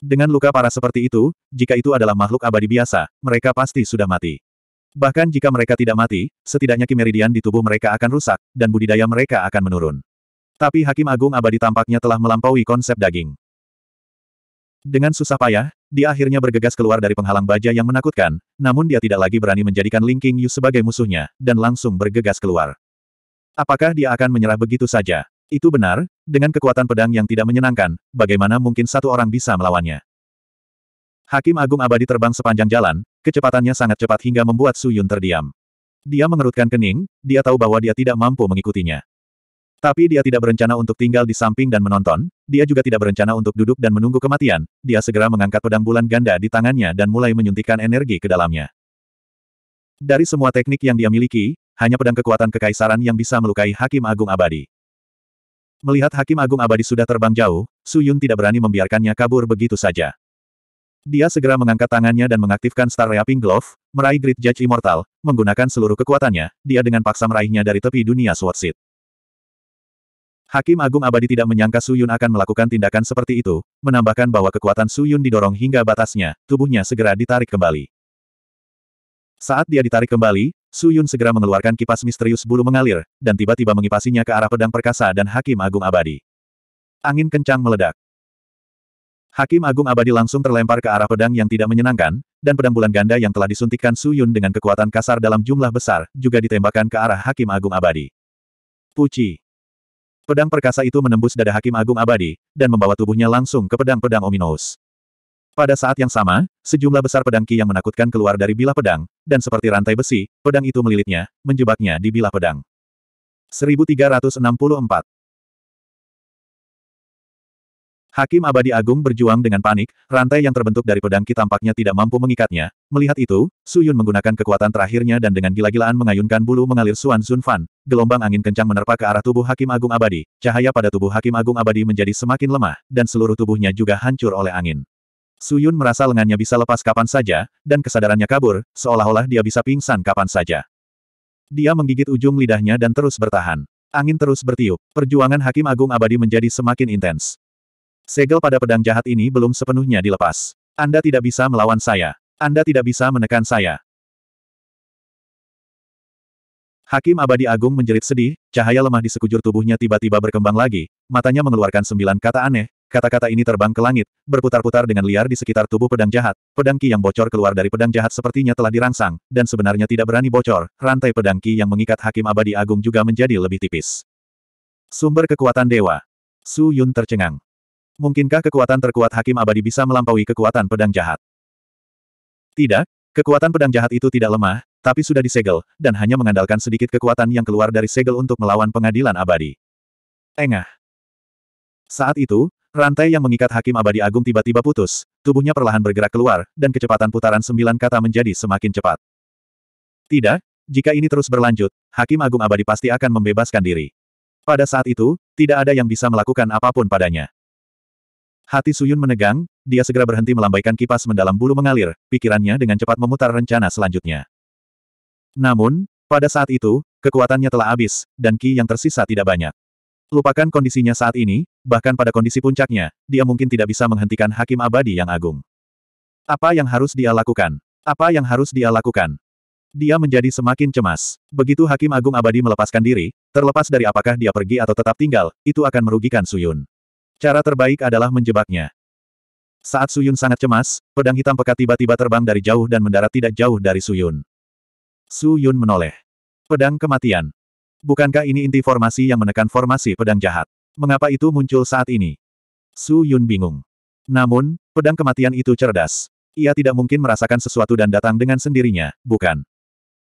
Dengan luka parah seperti itu, jika itu adalah makhluk abadi biasa, mereka pasti sudah mati. Bahkan jika mereka tidak mati, setidaknya kimeridian di tubuh mereka akan rusak, dan budidaya mereka akan menurun. Tapi Hakim Agung abadi tampaknya telah melampaui konsep daging. Dengan susah payah, dia akhirnya bergegas keluar dari penghalang baja yang menakutkan, namun dia tidak lagi berani menjadikan Ling King Yu sebagai musuhnya, dan langsung bergegas keluar. Apakah dia akan menyerah begitu saja? Itu benar, dengan kekuatan pedang yang tidak menyenangkan, bagaimana mungkin satu orang bisa melawannya? Hakim Agung Abadi terbang sepanjang jalan, kecepatannya sangat cepat hingga membuat Su Yun terdiam. Dia mengerutkan kening, dia tahu bahwa dia tidak mampu mengikutinya. Tapi dia tidak berencana untuk tinggal di samping dan menonton, dia juga tidak berencana untuk duduk dan menunggu kematian, dia segera mengangkat pedang bulan ganda di tangannya dan mulai menyuntikkan energi ke dalamnya. Dari semua teknik yang dia miliki, hanya pedang kekuatan kekaisaran yang bisa melukai Hakim Agung Abadi. Melihat Hakim Agung Abadi sudah terbang jauh, Su Yun tidak berani membiarkannya kabur begitu saja. Dia segera mengangkat tangannya dan mengaktifkan Star Reaping Glove, meraih Great Judge Immortal, menggunakan seluruh kekuatannya, dia dengan paksa meraihnya dari tepi dunia Sword Hakim Agung Abadi tidak menyangka Su Yun akan melakukan tindakan seperti itu, menambahkan bahwa kekuatan Su Yun didorong hingga batasnya, tubuhnya segera ditarik kembali. Saat dia ditarik kembali, Su Yun segera mengeluarkan kipas misterius bulu mengalir, dan tiba-tiba mengipasinya ke arah pedang perkasa dan Hakim Agung Abadi. Angin kencang meledak. Hakim Agung Abadi langsung terlempar ke arah pedang yang tidak menyenangkan, dan pedang bulan ganda yang telah disuntikkan Su Yun dengan kekuatan kasar dalam jumlah besar, juga ditembakkan ke arah Hakim Agung Abadi. Puci. Pedang perkasa itu menembus dada Hakim Agung Abadi, dan membawa tubuhnya langsung ke pedang-pedang Ominous. Pada saat yang sama, sejumlah besar pedang Ki yang menakutkan keluar dari bilah pedang, dan seperti rantai besi, pedang itu melilitnya, menjebaknya di bilah pedang. 1364 Hakim Abadi Agung berjuang dengan panik, rantai yang terbentuk dari pedang Ki tampaknya tidak mampu mengikatnya. Melihat itu, Su Yun menggunakan kekuatan terakhirnya dan dengan gila-gilaan mengayunkan bulu mengalir Suan Sun Fan. Gelombang angin kencang menerpa ke arah tubuh Hakim Agung Abadi. Cahaya pada tubuh Hakim Agung Abadi menjadi semakin lemah, dan seluruh tubuhnya juga hancur oleh angin. Suyun merasa lengannya bisa lepas kapan saja, dan kesadarannya kabur, seolah-olah dia bisa pingsan kapan saja. Dia menggigit ujung lidahnya dan terus bertahan. Angin terus bertiup. Perjuangan Hakim Agung Abadi menjadi semakin intens. Segel pada pedang jahat ini belum sepenuhnya dilepas. Anda tidak bisa melawan saya. Anda tidak bisa menekan saya. Hakim Abadi Agung menjerit sedih, cahaya lemah di sekujur tubuhnya tiba-tiba berkembang lagi, matanya mengeluarkan sembilan kata aneh, Kata-kata ini terbang ke langit, berputar-putar dengan liar di sekitar tubuh pedang jahat. Pedang Ki yang bocor keluar dari pedang jahat sepertinya telah dirangsang, dan sebenarnya tidak berani bocor. Rantai pedang Ki yang mengikat Hakim Abadi Agung juga menjadi lebih tipis. Sumber kekuatan dewa. Su Yun tercengang. Mungkinkah kekuatan terkuat Hakim Abadi bisa melampaui kekuatan pedang jahat? Tidak, kekuatan pedang jahat itu tidak lemah, tapi sudah disegel, dan hanya mengandalkan sedikit kekuatan yang keluar dari segel untuk melawan pengadilan abadi. Engah. Saat itu, Rantai yang mengikat Hakim Abadi Agung tiba-tiba putus, tubuhnya perlahan bergerak keluar, dan kecepatan putaran sembilan kata menjadi semakin cepat. Tidak, jika ini terus berlanjut, Hakim Agung Abadi pasti akan membebaskan diri. Pada saat itu, tidak ada yang bisa melakukan apapun padanya. Hati Suyun menegang, dia segera berhenti melambaikan kipas mendalam bulu mengalir, pikirannya dengan cepat memutar rencana selanjutnya. Namun, pada saat itu, kekuatannya telah habis, dan ki yang tersisa tidak banyak. Lupakan kondisinya saat ini, bahkan pada kondisi puncaknya, dia mungkin tidak bisa menghentikan hakim abadi yang agung. Apa yang harus dia lakukan? Apa yang harus dia lakukan? Dia menjadi semakin cemas. Begitu Hakim Agung Abadi melepaskan diri, terlepas dari apakah dia pergi atau tetap tinggal, itu akan merugikan Suyun. Cara terbaik adalah menjebaknya. Saat Suyun sangat cemas, pedang hitam pekat tiba-tiba terbang dari jauh dan mendarat tidak jauh dari Suyun. Suyun menoleh. Pedang kematian. Bukankah ini inti formasi yang menekan formasi pedang jahat? Mengapa itu muncul saat ini? Su Yun bingung. Namun, pedang kematian itu cerdas. Ia tidak mungkin merasakan sesuatu dan datang dengan sendirinya, bukan?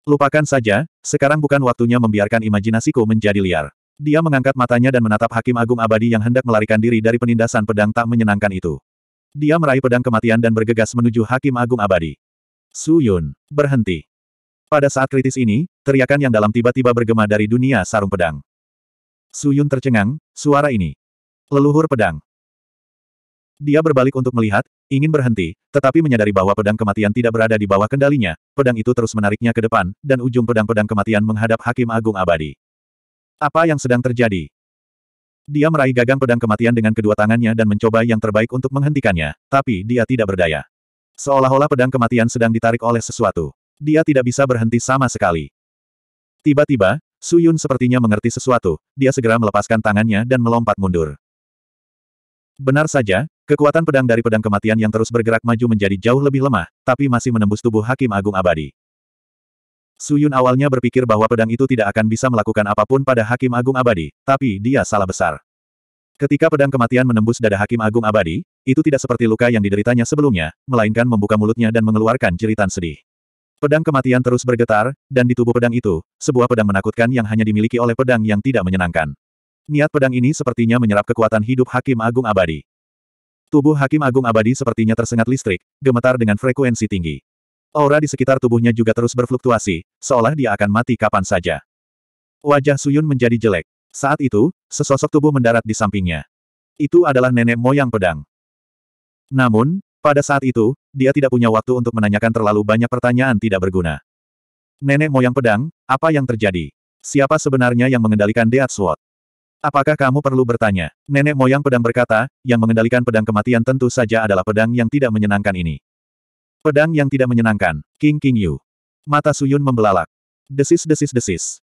Lupakan saja, sekarang bukan waktunya membiarkan imajinasiku menjadi liar. Dia mengangkat matanya dan menatap Hakim Agung Abadi yang hendak melarikan diri dari penindasan pedang tak menyenangkan itu. Dia meraih pedang kematian dan bergegas menuju Hakim Agung Abadi. Su Yun, berhenti. Pada saat kritis ini, teriakan yang dalam tiba-tiba bergema dari dunia sarung pedang. Suyun tercengang, suara ini. Leluhur pedang. Dia berbalik untuk melihat, ingin berhenti, tetapi menyadari bahwa pedang kematian tidak berada di bawah kendalinya, pedang itu terus menariknya ke depan, dan ujung pedang-pedang kematian menghadap Hakim Agung Abadi. Apa yang sedang terjadi? Dia meraih gagang pedang kematian dengan kedua tangannya dan mencoba yang terbaik untuk menghentikannya, tapi dia tidak berdaya. Seolah-olah pedang kematian sedang ditarik oleh sesuatu. Dia tidak bisa berhenti sama sekali. Tiba-tiba, Su Yun sepertinya mengerti sesuatu, dia segera melepaskan tangannya dan melompat mundur. Benar saja, kekuatan pedang dari pedang kematian yang terus bergerak maju menjadi jauh lebih lemah, tapi masih menembus tubuh Hakim Agung Abadi. Su Yun awalnya berpikir bahwa pedang itu tidak akan bisa melakukan apapun pada Hakim Agung Abadi, tapi dia salah besar. Ketika pedang kematian menembus dada Hakim Agung Abadi, itu tidak seperti luka yang dideritanya sebelumnya, melainkan membuka mulutnya dan mengeluarkan jeritan sedih. Pedang kematian terus bergetar, dan di tubuh pedang itu, sebuah pedang menakutkan yang hanya dimiliki oleh pedang yang tidak menyenangkan. Niat pedang ini sepertinya menyerap kekuatan hidup Hakim Agung Abadi. Tubuh Hakim Agung Abadi sepertinya tersengat listrik, gemetar dengan frekuensi tinggi. Aura di sekitar tubuhnya juga terus berfluktuasi, seolah dia akan mati kapan saja. Wajah Suyun menjadi jelek. Saat itu, sesosok tubuh mendarat di sampingnya. Itu adalah nenek moyang pedang. Namun, pada saat itu, dia tidak punya waktu untuk menanyakan terlalu banyak pertanyaan tidak berguna. Nenek moyang pedang, apa yang terjadi? Siapa sebenarnya yang mengendalikan Death Sword? Apakah kamu perlu bertanya? Nenek moyang pedang berkata, yang mengendalikan pedang kematian tentu saja adalah pedang yang tidak menyenangkan ini. Pedang yang tidak menyenangkan, King King Yu. Mata Suyun membelalak. Desis-desis-desis.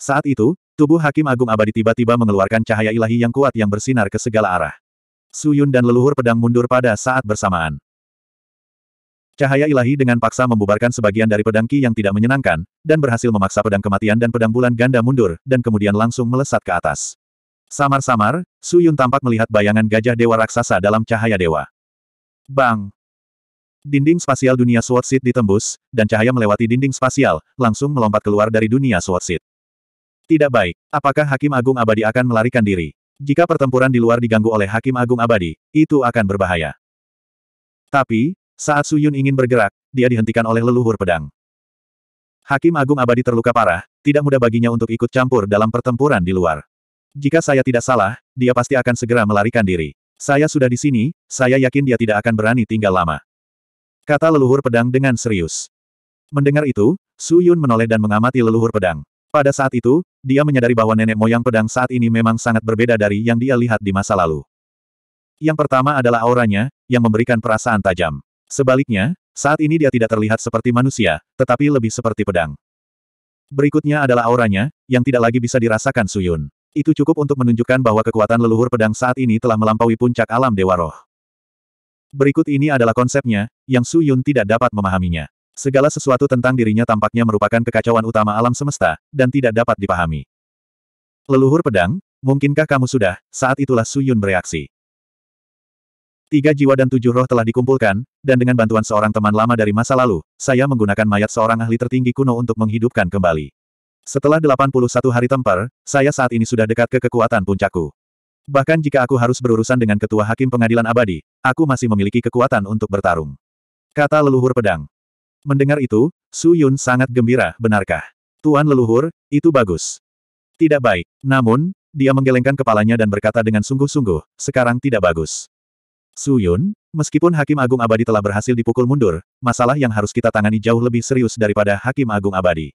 Saat itu, tubuh Hakim Agung Abadi tiba-tiba mengeluarkan cahaya ilahi yang kuat yang bersinar ke segala arah. Suyun dan leluhur pedang mundur pada saat bersamaan. Cahaya ilahi dengan paksa membubarkan sebagian dari pedang Ki yang tidak menyenangkan, dan berhasil memaksa pedang kematian dan pedang bulan ganda mundur, dan kemudian langsung melesat ke atas. Samar-samar, Suyun tampak melihat bayangan gajah dewa raksasa dalam cahaya dewa. Bang! Dinding spasial dunia Sword Seat ditembus, dan cahaya melewati dinding spasial, langsung melompat keluar dari dunia Sword Seat. Tidak baik, apakah Hakim Agung Abadi akan melarikan diri? Jika pertempuran di luar diganggu oleh Hakim Agung Abadi, itu akan berbahaya. Tapi, saat Suyun ingin bergerak, dia dihentikan oleh leluhur pedang. Hakim Agung Abadi terluka parah, tidak mudah baginya untuk ikut campur dalam pertempuran di luar. Jika saya tidak salah, dia pasti akan segera melarikan diri. Saya sudah di sini, saya yakin dia tidak akan berani tinggal lama. Kata leluhur pedang dengan serius. Mendengar itu, Su Yun menoleh dan mengamati leluhur pedang. Pada saat itu, dia menyadari bahwa nenek moyang pedang saat ini memang sangat berbeda dari yang dia lihat di masa lalu. Yang pertama adalah auranya, yang memberikan perasaan tajam. Sebaliknya, saat ini dia tidak terlihat seperti manusia, tetapi lebih seperti pedang. Berikutnya adalah auranya, yang tidak lagi bisa dirasakan Suyun. Itu cukup untuk menunjukkan bahwa kekuatan leluhur pedang saat ini telah melampaui puncak alam Dewa Roh. Berikut ini adalah konsepnya, yang Suyun tidak dapat memahaminya. Segala sesuatu tentang dirinya tampaknya merupakan kekacauan utama alam semesta, dan tidak dapat dipahami. Leluhur pedang, mungkinkah kamu sudah, saat itulah Suyun bereaksi. Tiga jiwa dan tujuh roh telah dikumpulkan, dan dengan bantuan seorang teman lama dari masa lalu, saya menggunakan mayat seorang ahli tertinggi kuno untuk menghidupkan kembali. Setelah 81 hari temper, saya saat ini sudah dekat ke kekuatan puncakku. Bahkan jika aku harus berurusan dengan ketua hakim pengadilan abadi, aku masih memiliki kekuatan untuk bertarung. Kata leluhur pedang. Mendengar itu, Su Yun sangat gembira, benarkah? Tuan leluhur, itu bagus. Tidak baik. Namun, dia menggelengkan kepalanya dan berkata dengan sungguh-sungguh, sekarang tidak bagus. Su Yun, meskipun Hakim Agung Abadi telah berhasil dipukul mundur, masalah yang harus kita tangani jauh lebih serius daripada Hakim Agung Abadi.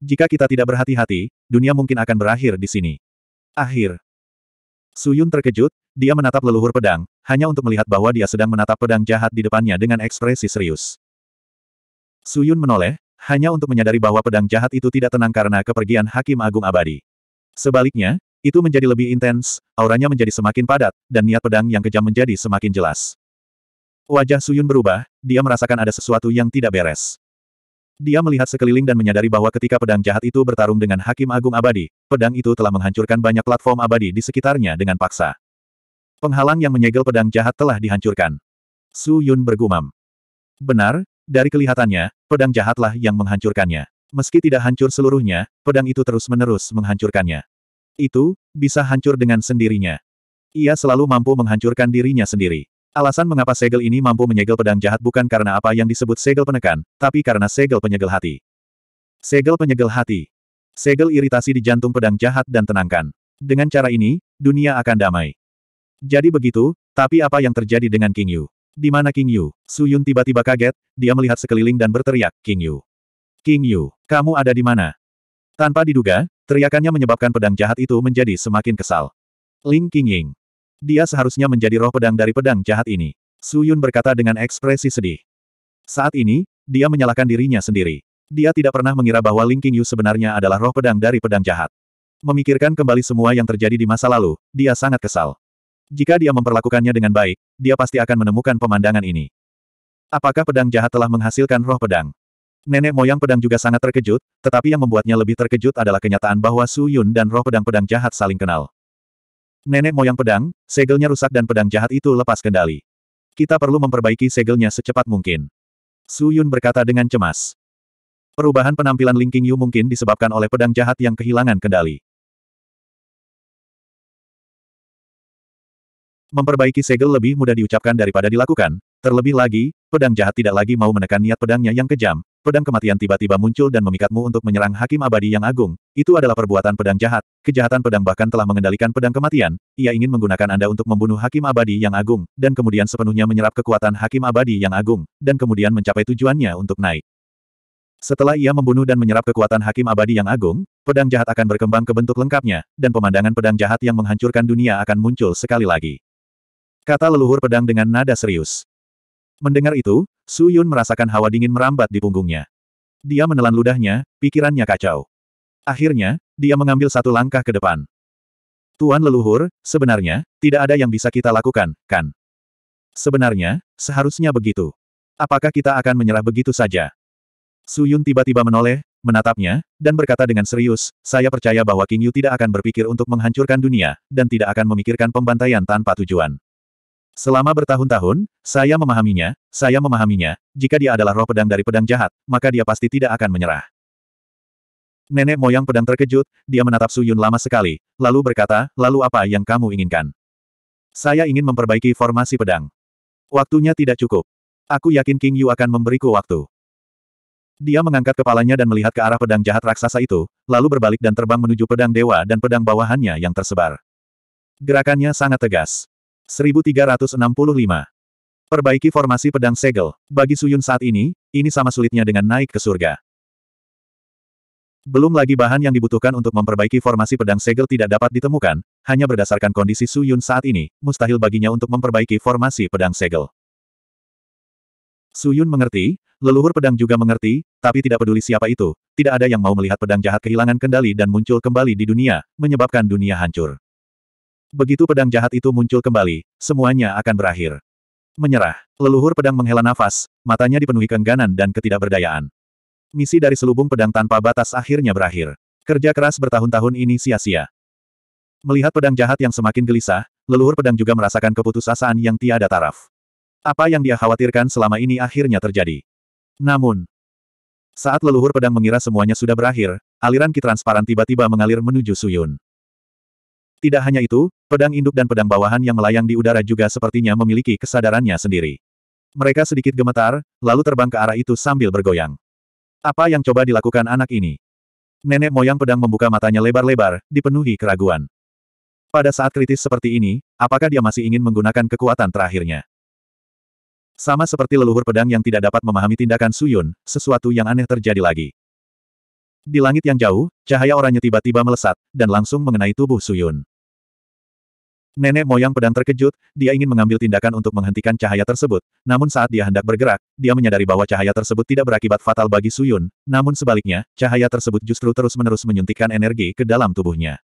Jika kita tidak berhati-hati, dunia mungkin akan berakhir di sini. Akhir. Su Yun terkejut, dia menatap leluhur pedang, hanya untuk melihat bahwa dia sedang menatap pedang jahat di depannya dengan ekspresi serius. Suyun menoleh, hanya untuk menyadari bahwa pedang jahat itu tidak tenang karena kepergian Hakim Agung Abadi. Sebaliknya, itu menjadi lebih intens, auranya menjadi semakin padat, dan niat pedang yang kejam menjadi semakin jelas. Wajah Suyun berubah, dia merasakan ada sesuatu yang tidak beres. Dia melihat sekeliling dan menyadari bahwa ketika pedang jahat itu bertarung dengan Hakim Agung Abadi, pedang itu telah menghancurkan banyak platform abadi di sekitarnya dengan paksa. Penghalang yang menyegel pedang jahat telah dihancurkan. Su Yun bergumam. Benar, dari kelihatannya, pedang jahatlah yang menghancurkannya. Meski tidak hancur seluruhnya, pedang itu terus-menerus menghancurkannya. Itu, bisa hancur dengan sendirinya. Ia selalu mampu menghancurkan dirinya sendiri. Alasan mengapa segel ini mampu menyegel pedang jahat bukan karena apa yang disebut segel penekan, tapi karena segel penyegel hati. Segel penyegel hati. Segel iritasi di jantung pedang jahat dan tenangkan. Dengan cara ini, dunia akan damai. Jadi begitu, tapi apa yang terjadi dengan King Yu? Di mana King Yu? Su Yun tiba-tiba kaget, dia melihat sekeliling dan berteriak, King Yu. King Yu, kamu ada di mana? Tanpa diduga, teriakannya menyebabkan pedang jahat itu menjadi semakin kesal. Ling King Ying. Dia seharusnya menjadi roh pedang dari pedang jahat ini. Su Yun berkata dengan ekspresi sedih. Saat ini, dia menyalahkan dirinya sendiri. Dia tidak pernah mengira bahwa Ling King Yu sebenarnya adalah roh pedang dari pedang jahat. Memikirkan kembali semua yang terjadi di masa lalu, dia sangat kesal. Jika dia memperlakukannya dengan baik, dia pasti akan menemukan pemandangan ini. Apakah pedang jahat telah menghasilkan roh pedang? Nenek moyang pedang juga sangat terkejut, tetapi yang membuatnya lebih terkejut adalah kenyataan bahwa Su Yun dan roh pedang-pedang jahat saling kenal. Nenek moyang pedang, segelnya rusak dan pedang jahat itu lepas kendali. Kita perlu memperbaiki segelnya secepat mungkin. Su Yun berkata dengan cemas. Perubahan penampilan Ling Qingyu mungkin disebabkan oleh pedang jahat yang kehilangan kendali. memperbaiki segel lebih mudah diucapkan daripada dilakukan. Terlebih lagi, pedang jahat tidak lagi mau menekan niat pedangnya yang kejam. Pedang kematian tiba-tiba muncul dan memikatmu untuk menyerang hakim abadi yang agung. Itu adalah perbuatan pedang jahat. Kejahatan pedang bahkan telah mengendalikan pedang kematian. Ia ingin menggunakan Anda untuk membunuh hakim abadi yang agung, dan kemudian sepenuhnya menyerap kekuatan hakim abadi yang agung, dan kemudian mencapai tujuannya untuk naik. Setelah ia membunuh dan menyerap kekuatan hakim abadi yang agung, pedang jahat akan berkembang ke bentuk lengkapnya, dan pemandangan pedang jahat yang menghancurkan dunia akan muncul sekali lagi. Kata leluhur pedang dengan nada serius. Mendengar itu, Su Yun merasakan hawa dingin merambat di punggungnya. Dia menelan ludahnya, pikirannya kacau. Akhirnya, dia mengambil satu langkah ke depan. Tuan leluhur, sebenarnya, tidak ada yang bisa kita lakukan, kan? Sebenarnya, seharusnya begitu. Apakah kita akan menyerah begitu saja? Su Yun tiba-tiba menoleh, menatapnya, dan berkata dengan serius, saya percaya bahwa King Yu tidak akan berpikir untuk menghancurkan dunia, dan tidak akan memikirkan pembantaian tanpa tujuan. Selama bertahun-tahun, saya memahaminya, saya memahaminya, jika dia adalah roh pedang dari pedang jahat, maka dia pasti tidak akan menyerah. Nenek moyang pedang terkejut, dia menatap Suyun lama sekali, lalu berkata, lalu apa yang kamu inginkan? Saya ingin memperbaiki formasi pedang. Waktunya tidak cukup. Aku yakin King Yu akan memberiku waktu. Dia mengangkat kepalanya dan melihat ke arah pedang jahat raksasa itu, lalu berbalik dan terbang menuju pedang dewa dan pedang bawahannya yang tersebar. Gerakannya sangat tegas. 1365. Perbaiki formasi pedang segel. Bagi Suyun saat ini, ini sama sulitnya dengan naik ke surga. Belum lagi bahan yang dibutuhkan untuk memperbaiki formasi pedang segel tidak dapat ditemukan, hanya berdasarkan kondisi Suyun saat ini, mustahil baginya untuk memperbaiki formasi pedang segel. Suyun mengerti, leluhur pedang juga mengerti, tapi tidak peduli siapa itu, tidak ada yang mau melihat pedang jahat kehilangan kendali dan muncul kembali di dunia, menyebabkan dunia hancur. Begitu pedang jahat itu muncul kembali, semuanya akan berakhir. Menyerah. Leluhur pedang menghela nafas, matanya dipenuhi keengganan dan ketidakberdayaan. Misi dari selubung pedang tanpa batas akhirnya berakhir. Kerja keras bertahun-tahun ini sia-sia. Melihat pedang jahat yang semakin gelisah, leluhur pedang juga merasakan keputusasaan yang tiada taraf. Apa yang dia khawatirkan selama ini akhirnya terjadi. Namun, saat leluhur pedang mengira semuanya sudah berakhir, aliran ki transparan tiba-tiba mengalir menuju Suyun. Tidak hanya itu, pedang induk dan pedang bawahan yang melayang di udara juga sepertinya memiliki kesadarannya sendiri. Mereka sedikit gemetar, lalu terbang ke arah itu sambil bergoyang. Apa yang coba dilakukan anak ini? Nenek moyang pedang membuka matanya lebar-lebar, dipenuhi keraguan. Pada saat kritis seperti ini, apakah dia masih ingin menggunakan kekuatan terakhirnya? Sama seperti leluhur pedang yang tidak dapat memahami tindakan Suyun, sesuatu yang aneh terjadi lagi. Di langit yang jauh, cahaya oranye tiba-tiba melesat, dan langsung mengenai tubuh Suyun. Nenek moyang pedang terkejut, dia ingin mengambil tindakan untuk menghentikan cahaya tersebut, namun saat dia hendak bergerak, dia menyadari bahwa cahaya tersebut tidak berakibat fatal bagi Suyun, namun sebaliknya, cahaya tersebut justru terus-menerus menyuntikkan energi ke dalam tubuhnya.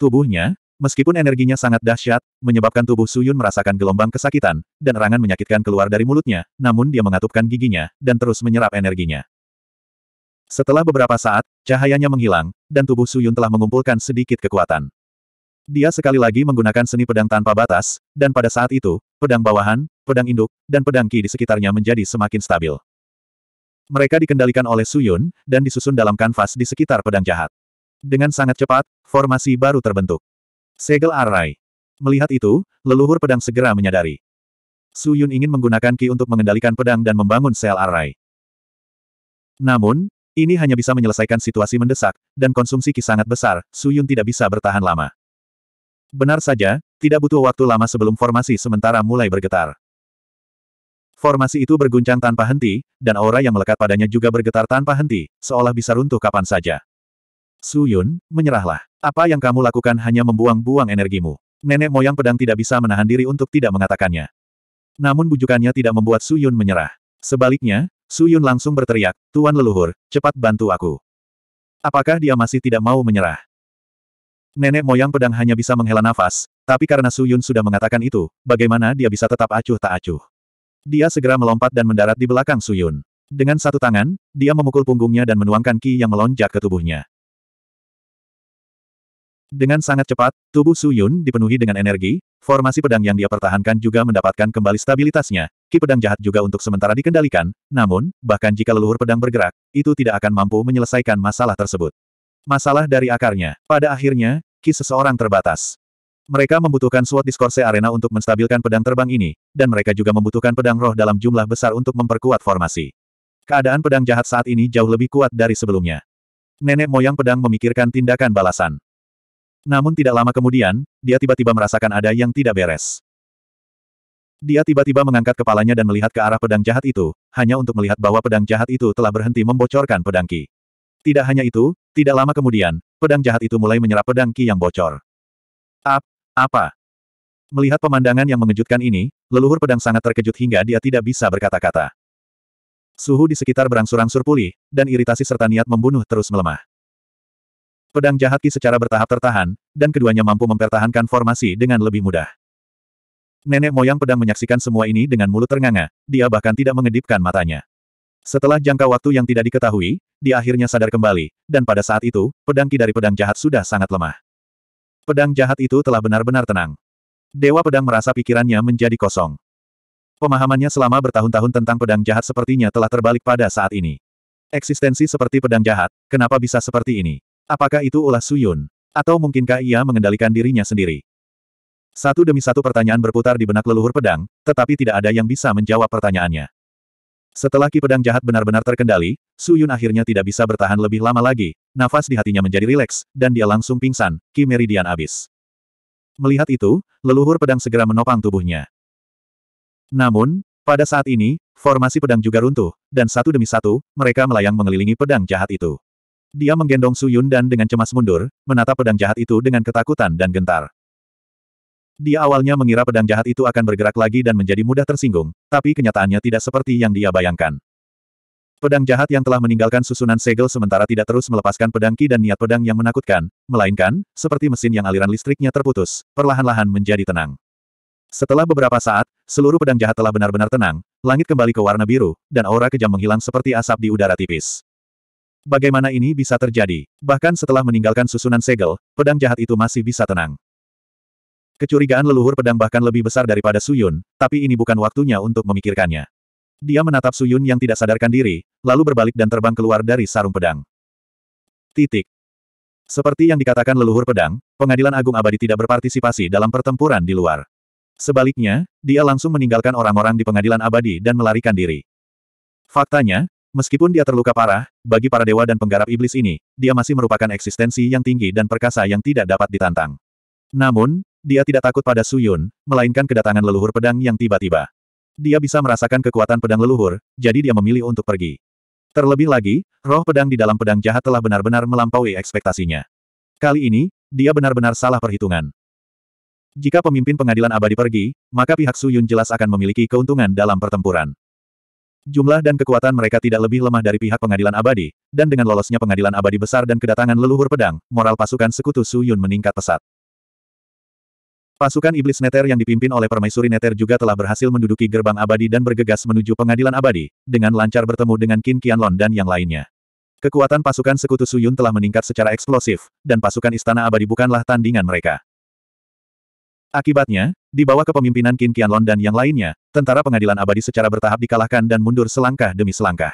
Tubuhnya, Meskipun energinya sangat dahsyat, menyebabkan tubuh Suyun merasakan gelombang kesakitan, dan erangan menyakitkan keluar dari mulutnya, namun dia mengatupkan giginya, dan terus menyerap energinya. Setelah beberapa saat, cahayanya menghilang, dan tubuh Suyun telah mengumpulkan sedikit kekuatan. Dia sekali lagi menggunakan seni pedang tanpa batas, dan pada saat itu, pedang bawahan, pedang induk, dan pedang ki di sekitarnya menjadi semakin stabil. Mereka dikendalikan oleh Suyun, dan disusun dalam kanvas di sekitar pedang jahat. Dengan sangat cepat, formasi baru terbentuk. Segel Arai. Melihat itu, leluhur pedang segera menyadari. Suyun ingin menggunakan ki untuk mengendalikan pedang dan membangun sel Arai. Namun, ini hanya bisa menyelesaikan situasi mendesak, dan konsumsi Ki sangat besar, Suyun tidak bisa bertahan lama. Benar saja, tidak butuh waktu lama sebelum formasi sementara mulai bergetar. Formasi itu berguncang tanpa henti, dan aura yang melekat padanya juga bergetar tanpa henti, seolah bisa runtuh kapan saja. Suyun, menyerahlah. Apa yang kamu lakukan hanya membuang-buang energimu. Nenek moyang pedang tidak bisa menahan diri untuk tidak mengatakannya. Namun bujukannya tidak membuat Suyun menyerah. Sebaliknya, Suyun langsung berteriak, Tuan leluhur, cepat bantu aku. Apakah dia masih tidak mau menyerah? Nenek moyang pedang hanya bisa menghela nafas, tapi karena Suyun sudah mengatakan itu, bagaimana dia bisa tetap acuh tak acuh? Dia segera melompat dan mendarat di belakang Suyun. Dengan satu tangan, dia memukul punggungnya dan menuangkan ki yang melonjak ke tubuhnya. Dengan sangat cepat, tubuh Su Yun dipenuhi dengan energi, formasi pedang yang dia pertahankan juga mendapatkan kembali stabilitasnya, ki pedang jahat juga untuk sementara dikendalikan, namun, bahkan jika leluhur pedang bergerak, itu tidak akan mampu menyelesaikan masalah tersebut. Masalah dari akarnya, pada akhirnya, ki seseorang terbatas. Mereka membutuhkan SWOT Discourse Arena untuk menstabilkan pedang terbang ini, dan mereka juga membutuhkan pedang roh dalam jumlah besar untuk memperkuat formasi. Keadaan pedang jahat saat ini jauh lebih kuat dari sebelumnya. Nenek moyang pedang memikirkan tindakan balasan. Namun tidak lama kemudian, dia tiba-tiba merasakan ada yang tidak beres. Dia tiba-tiba mengangkat kepalanya dan melihat ke arah pedang jahat itu, hanya untuk melihat bahwa pedang jahat itu telah berhenti membocorkan pedang Ki. Tidak hanya itu, tidak lama kemudian, pedang jahat itu mulai menyerap pedang Ki yang bocor. Ap, apa? Melihat pemandangan yang mengejutkan ini, leluhur pedang sangat terkejut hingga dia tidak bisa berkata-kata. Suhu di sekitar berangsur-angsur pulih, dan iritasi serta niat membunuh terus melemah. Pedang jahat Ki secara bertahap tertahan, dan keduanya mampu mempertahankan formasi dengan lebih mudah. Nenek moyang pedang menyaksikan semua ini dengan mulut ternganga, dia bahkan tidak mengedipkan matanya. Setelah jangka waktu yang tidak diketahui, dia akhirnya sadar kembali, dan pada saat itu, pedang Ki dari pedang jahat sudah sangat lemah. Pedang jahat itu telah benar-benar tenang. Dewa pedang merasa pikirannya menjadi kosong. Pemahamannya selama bertahun-tahun tentang pedang jahat sepertinya telah terbalik pada saat ini. Eksistensi seperti pedang jahat, kenapa bisa seperti ini? Apakah itu ulah Suyun? Atau mungkinkah ia mengendalikan dirinya sendiri? Satu demi satu pertanyaan berputar di benak leluhur pedang, tetapi tidak ada yang bisa menjawab pertanyaannya. Setelah ki pedang jahat benar-benar terkendali, Suyun akhirnya tidak bisa bertahan lebih lama lagi, nafas di hatinya menjadi rileks, dan dia langsung pingsan, ki meridian abis. Melihat itu, leluhur pedang segera menopang tubuhnya. Namun, pada saat ini, formasi pedang juga runtuh, dan satu demi satu, mereka melayang mengelilingi pedang jahat itu. Dia menggendong Su Yun dan dengan cemas mundur, menatap pedang jahat itu dengan ketakutan dan gentar. Dia awalnya mengira pedang jahat itu akan bergerak lagi dan menjadi mudah tersinggung, tapi kenyataannya tidak seperti yang dia bayangkan. Pedang jahat yang telah meninggalkan susunan segel sementara tidak terus melepaskan pedang ki dan niat pedang yang menakutkan, melainkan, seperti mesin yang aliran listriknya terputus, perlahan-lahan menjadi tenang. Setelah beberapa saat, seluruh pedang jahat telah benar-benar tenang, langit kembali ke warna biru, dan aura kejam menghilang seperti asap di udara tipis. Bagaimana ini bisa terjadi? Bahkan setelah meninggalkan susunan segel, pedang jahat itu masih bisa tenang. Kecurigaan leluhur pedang bahkan lebih besar daripada Suyun, tapi ini bukan waktunya untuk memikirkannya. Dia menatap Suyun yang tidak sadarkan diri, lalu berbalik dan terbang keluar dari sarung pedang. Titik. Seperti yang dikatakan leluhur pedang, pengadilan agung abadi tidak berpartisipasi dalam pertempuran di luar. Sebaliknya, dia langsung meninggalkan orang-orang di pengadilan abadi dan melarikan diri. Faktanya, Meskipun dia terluka parah, bagi para dewa dan penggarap iblis ini, dia masih merupakan eksistensi yang tinggi dan perkasa yang tidak dapat ditantang. Namun, dia tidak takut pada Suyun, melainkan kedatangan leluhur pedang yang tiba-tiba. Dia bisa merasakan kekuatan pedang leluhur, jadi dia memilih untuk pergi. Terlebih lagi, roh pedang di dalam pedang jahat telah benar-benar melampaui ekspektasinya. Kali ini, dia benar-benar salah perhitungan. Jika pemimpin pengadilan abadi pergi, maka pihak Suyun jelas akan memiliki keuntungan dalam pertempuran. Jumlah dan kekuatan mereka tidak lebih lemah dari pihak pengadilan abadi, dan dengan lolosnya pengadilan abadi besar dan kedatangan leluhur pedang, moral pasukan sekutu Su Yun meningkat pesat. Pasukan Iblis Neter yang dipimpin oleh Permaisuri Neter juga telah berhasil menduduki gerbang abadi dan bergegas menuju pengadilan abadi, dengan lancar bertemu dengan Qin Qianlon dan yang lainnya. Kekuatan pasukan sekutu Su Yun telah meningkat secara eksplosif, dan pasukan Istana Abadi bukanlah tandingan mereka. Akibatnya, di bawah kepemimpinan Qin Qianlong dan yang lainnya, tentara pengadilan abadi secara bertahap dikalahkan dan mundur selangkah demi selangkah.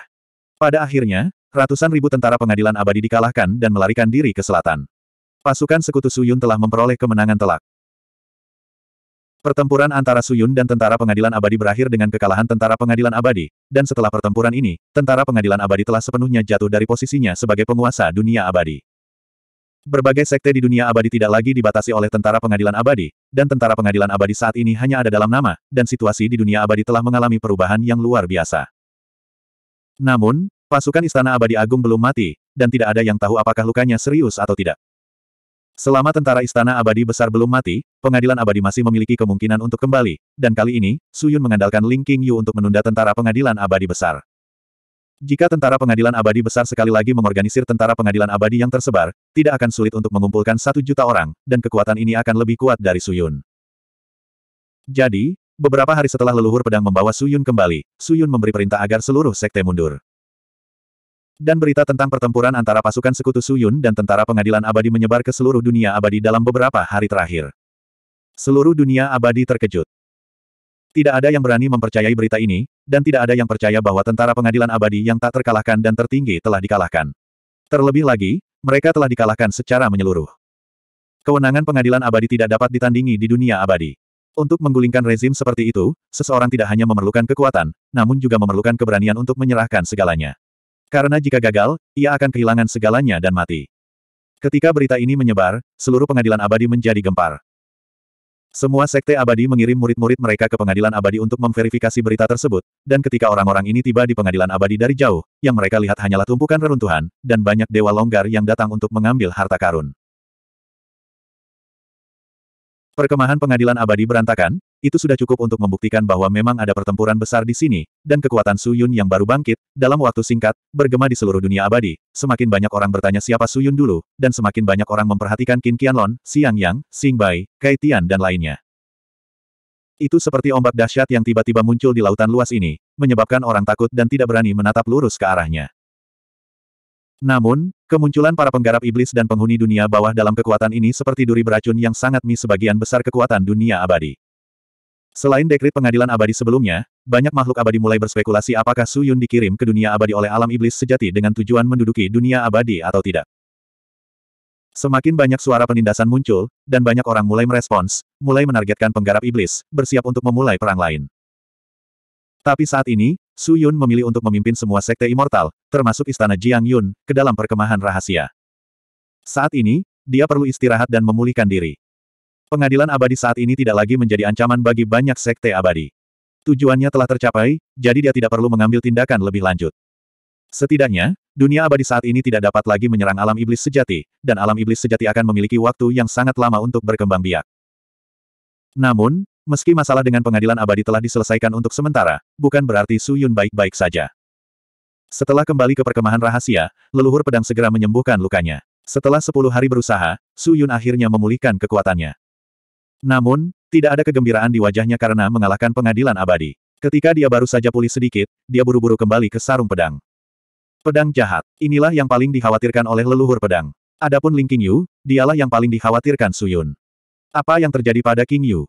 Pada akhirnya, ratusan ribu tentara pengadilan abadi dikalahkan dan melarikan diri ke selatan. Pasukan sekutu Suyun telah memperoleh kemenangan telak. Pertempuran antara Suyun dan tentara pengadilan abadi berakhir dengan kekalahan tentara pengadilan abadi, dan setelah pertempuran ini, tentara pengadilan abadi telah sepenuhnya jatuh dari posisinya sebagai penguasa dunia abadi. Berbagai sekte di dunia abadi tidak lagi dibatasi oleh tentara pengadilan abadi, dan tentara pengadilan abadi saat ini hanya ada dalam nama, dan situasi di dunia abadi telah mengalami perubahan yang luar biasa. Namun, pasukan Istana Abadi Agung belum mati, dan tidak ada yang tahu apakah lukanya serius atau tidak. Selama tentara Istana Abadi besar belum mati, pengadilan abadi masih memiliki kemungkinan untuk kembali, dan kali ini, Suyun mengandalkan Ling Qingyu Yu untuk menunda tentara pengadilan abadi besar. Jika tentara pengadilan abadi besar sekali lagi mengorganisir tentara pengadilan abadi yang tersebar, tidak akan sulit untuk mengumpulkan satu juta orang, dan kekuatan ini akan lebih kuat dari Suyun. Jadi, beberapa hari setelah leluhur pedang membawa Suyun kembali, Suyun memberi perintah agar seluruh sekte mundur. Dan berita tentang pertempuran antara pasukan sekutu Suyun dan tentara pengadilan abadi menyebar ke seluruh dunia abadi dalam beberapa hari terakhir. Seluruh dunia abadi terkejut. Tidak ada yang berani mempercayai berita ini, dan tidak ada yang percaya bahwa tentara pengadilan abadi yang tak terkalahkan dan tertinggi telah dikalahkan. Terlebih lagi, mereka telah dikalahkan secara menyeluruh. Kewenangan pengadilan abadi tidak dapat ditandingi di dunia abadi. Untuk menggulingkan rezim seperti itu, seseorang tidak hanya memerlukan kekuatan, namun juga memerlukan keberanian untuk menyerahkan segalanya. Karena jika gagal, ia akan kehilangan segalanya dan mati. Ketika berita ini menyebar, seluruh pengadilan abadi menjadi gempar. Semua sekte abadi mengirim murid-murid mereka ke pengadilan abadi untuk memverifikasi berita tersebut, dan ketika orang-orang ini tiba di pengadilan abadi dari jauh, yang mereka lihat hanyalah tumpukan reruntuhan, dan banyak dewa longgar yang datang untuk mengambil harta karun. Perkemahan pengadilan abadi berantakan, itu sudah cukup untuk membuktikan bahwa memang ada pertempuran besar di sini, dan kekuatan Suyun yang baru bangkit, dalam waktu singkat, bergema di seluruh dunia abadi. Semakin banyak orang bertanya siapa Suyun dulu, dan semakin banyak orang memperhatikan Qin Qianlon, Xiang Yang, Xing Bai, Kai Tian dan lainnya. Itu seperti ombak dahsyat yang tiba-tiba muncul di lautan luas ini, menyebabkan orang takut dan tidak berani menatap lurus ke arahnya. Namun, kemunculan para penggarap iblis dan penghuni dunia bawah dalam kekuatan ini seperti duri beracun yang sangat mi sebagian besar kekuatan dunia abadi. Selain dekrit pengadilan abadi sebelumnya, banyak makhluk abadi mulai berspekulasi apakah Su Yun dikirim ke dunia abadi oleh alam iblis sejati dengan tujuan menduduki dunia abadi atau tidak. Semakin banyak suara penindasan muncul, dan banyak orang mulai merespons, mulai menargetkan penggarap iblis, bersiap untuk memulai perang lain. Tapi saat ini, Su Yun memilih untuk memimpin semua sekte immortal, termasuk istana Jiang Yun, ke dalam perkemahan rahasia. Saat ini, dia perlu istirahat dan memulihkan diri. Pengadilan abadi saat ini tidak lagi menjadi ancaman bagi banyak sekte abadi. Tujuannya telah tercapai, jadi dia tidak perlu mengambil tindakan lebih lanjut. Setidaknya, dunia abadi saat ini tidak dapat lagi menyerang alam iblis sejati, dan alam iblis sejati akan memiliki waktu yang sangat lama untuk berkembang biak. Namun, Meski masalah dengan pengadilan abadi telah diselesaikan untuk sementara, bukan berarti Su Yun baik-baik saja. Setelah kembali ke perkemahan rahasia, leluhur pedang segera menyembuhkan lukanya. Setelah sepuluh hari berusaha, Su Yun akhirnya memulihkan kekuatannya. Namun, tidak ada kegembiraan di wajahnya karena mengalahkan pengadilan abadi. Ketika dia baru saja pulih sedikit, dia buru-buru kembali ke sarung pedang. Pedang jahat, inilah yang paling dikhawatirkan oleh leluhur pedang. Adapun Ling Yu, dialah yang paling dikhawatirkan Su Yun. Apa yang terjadi pada King Yu?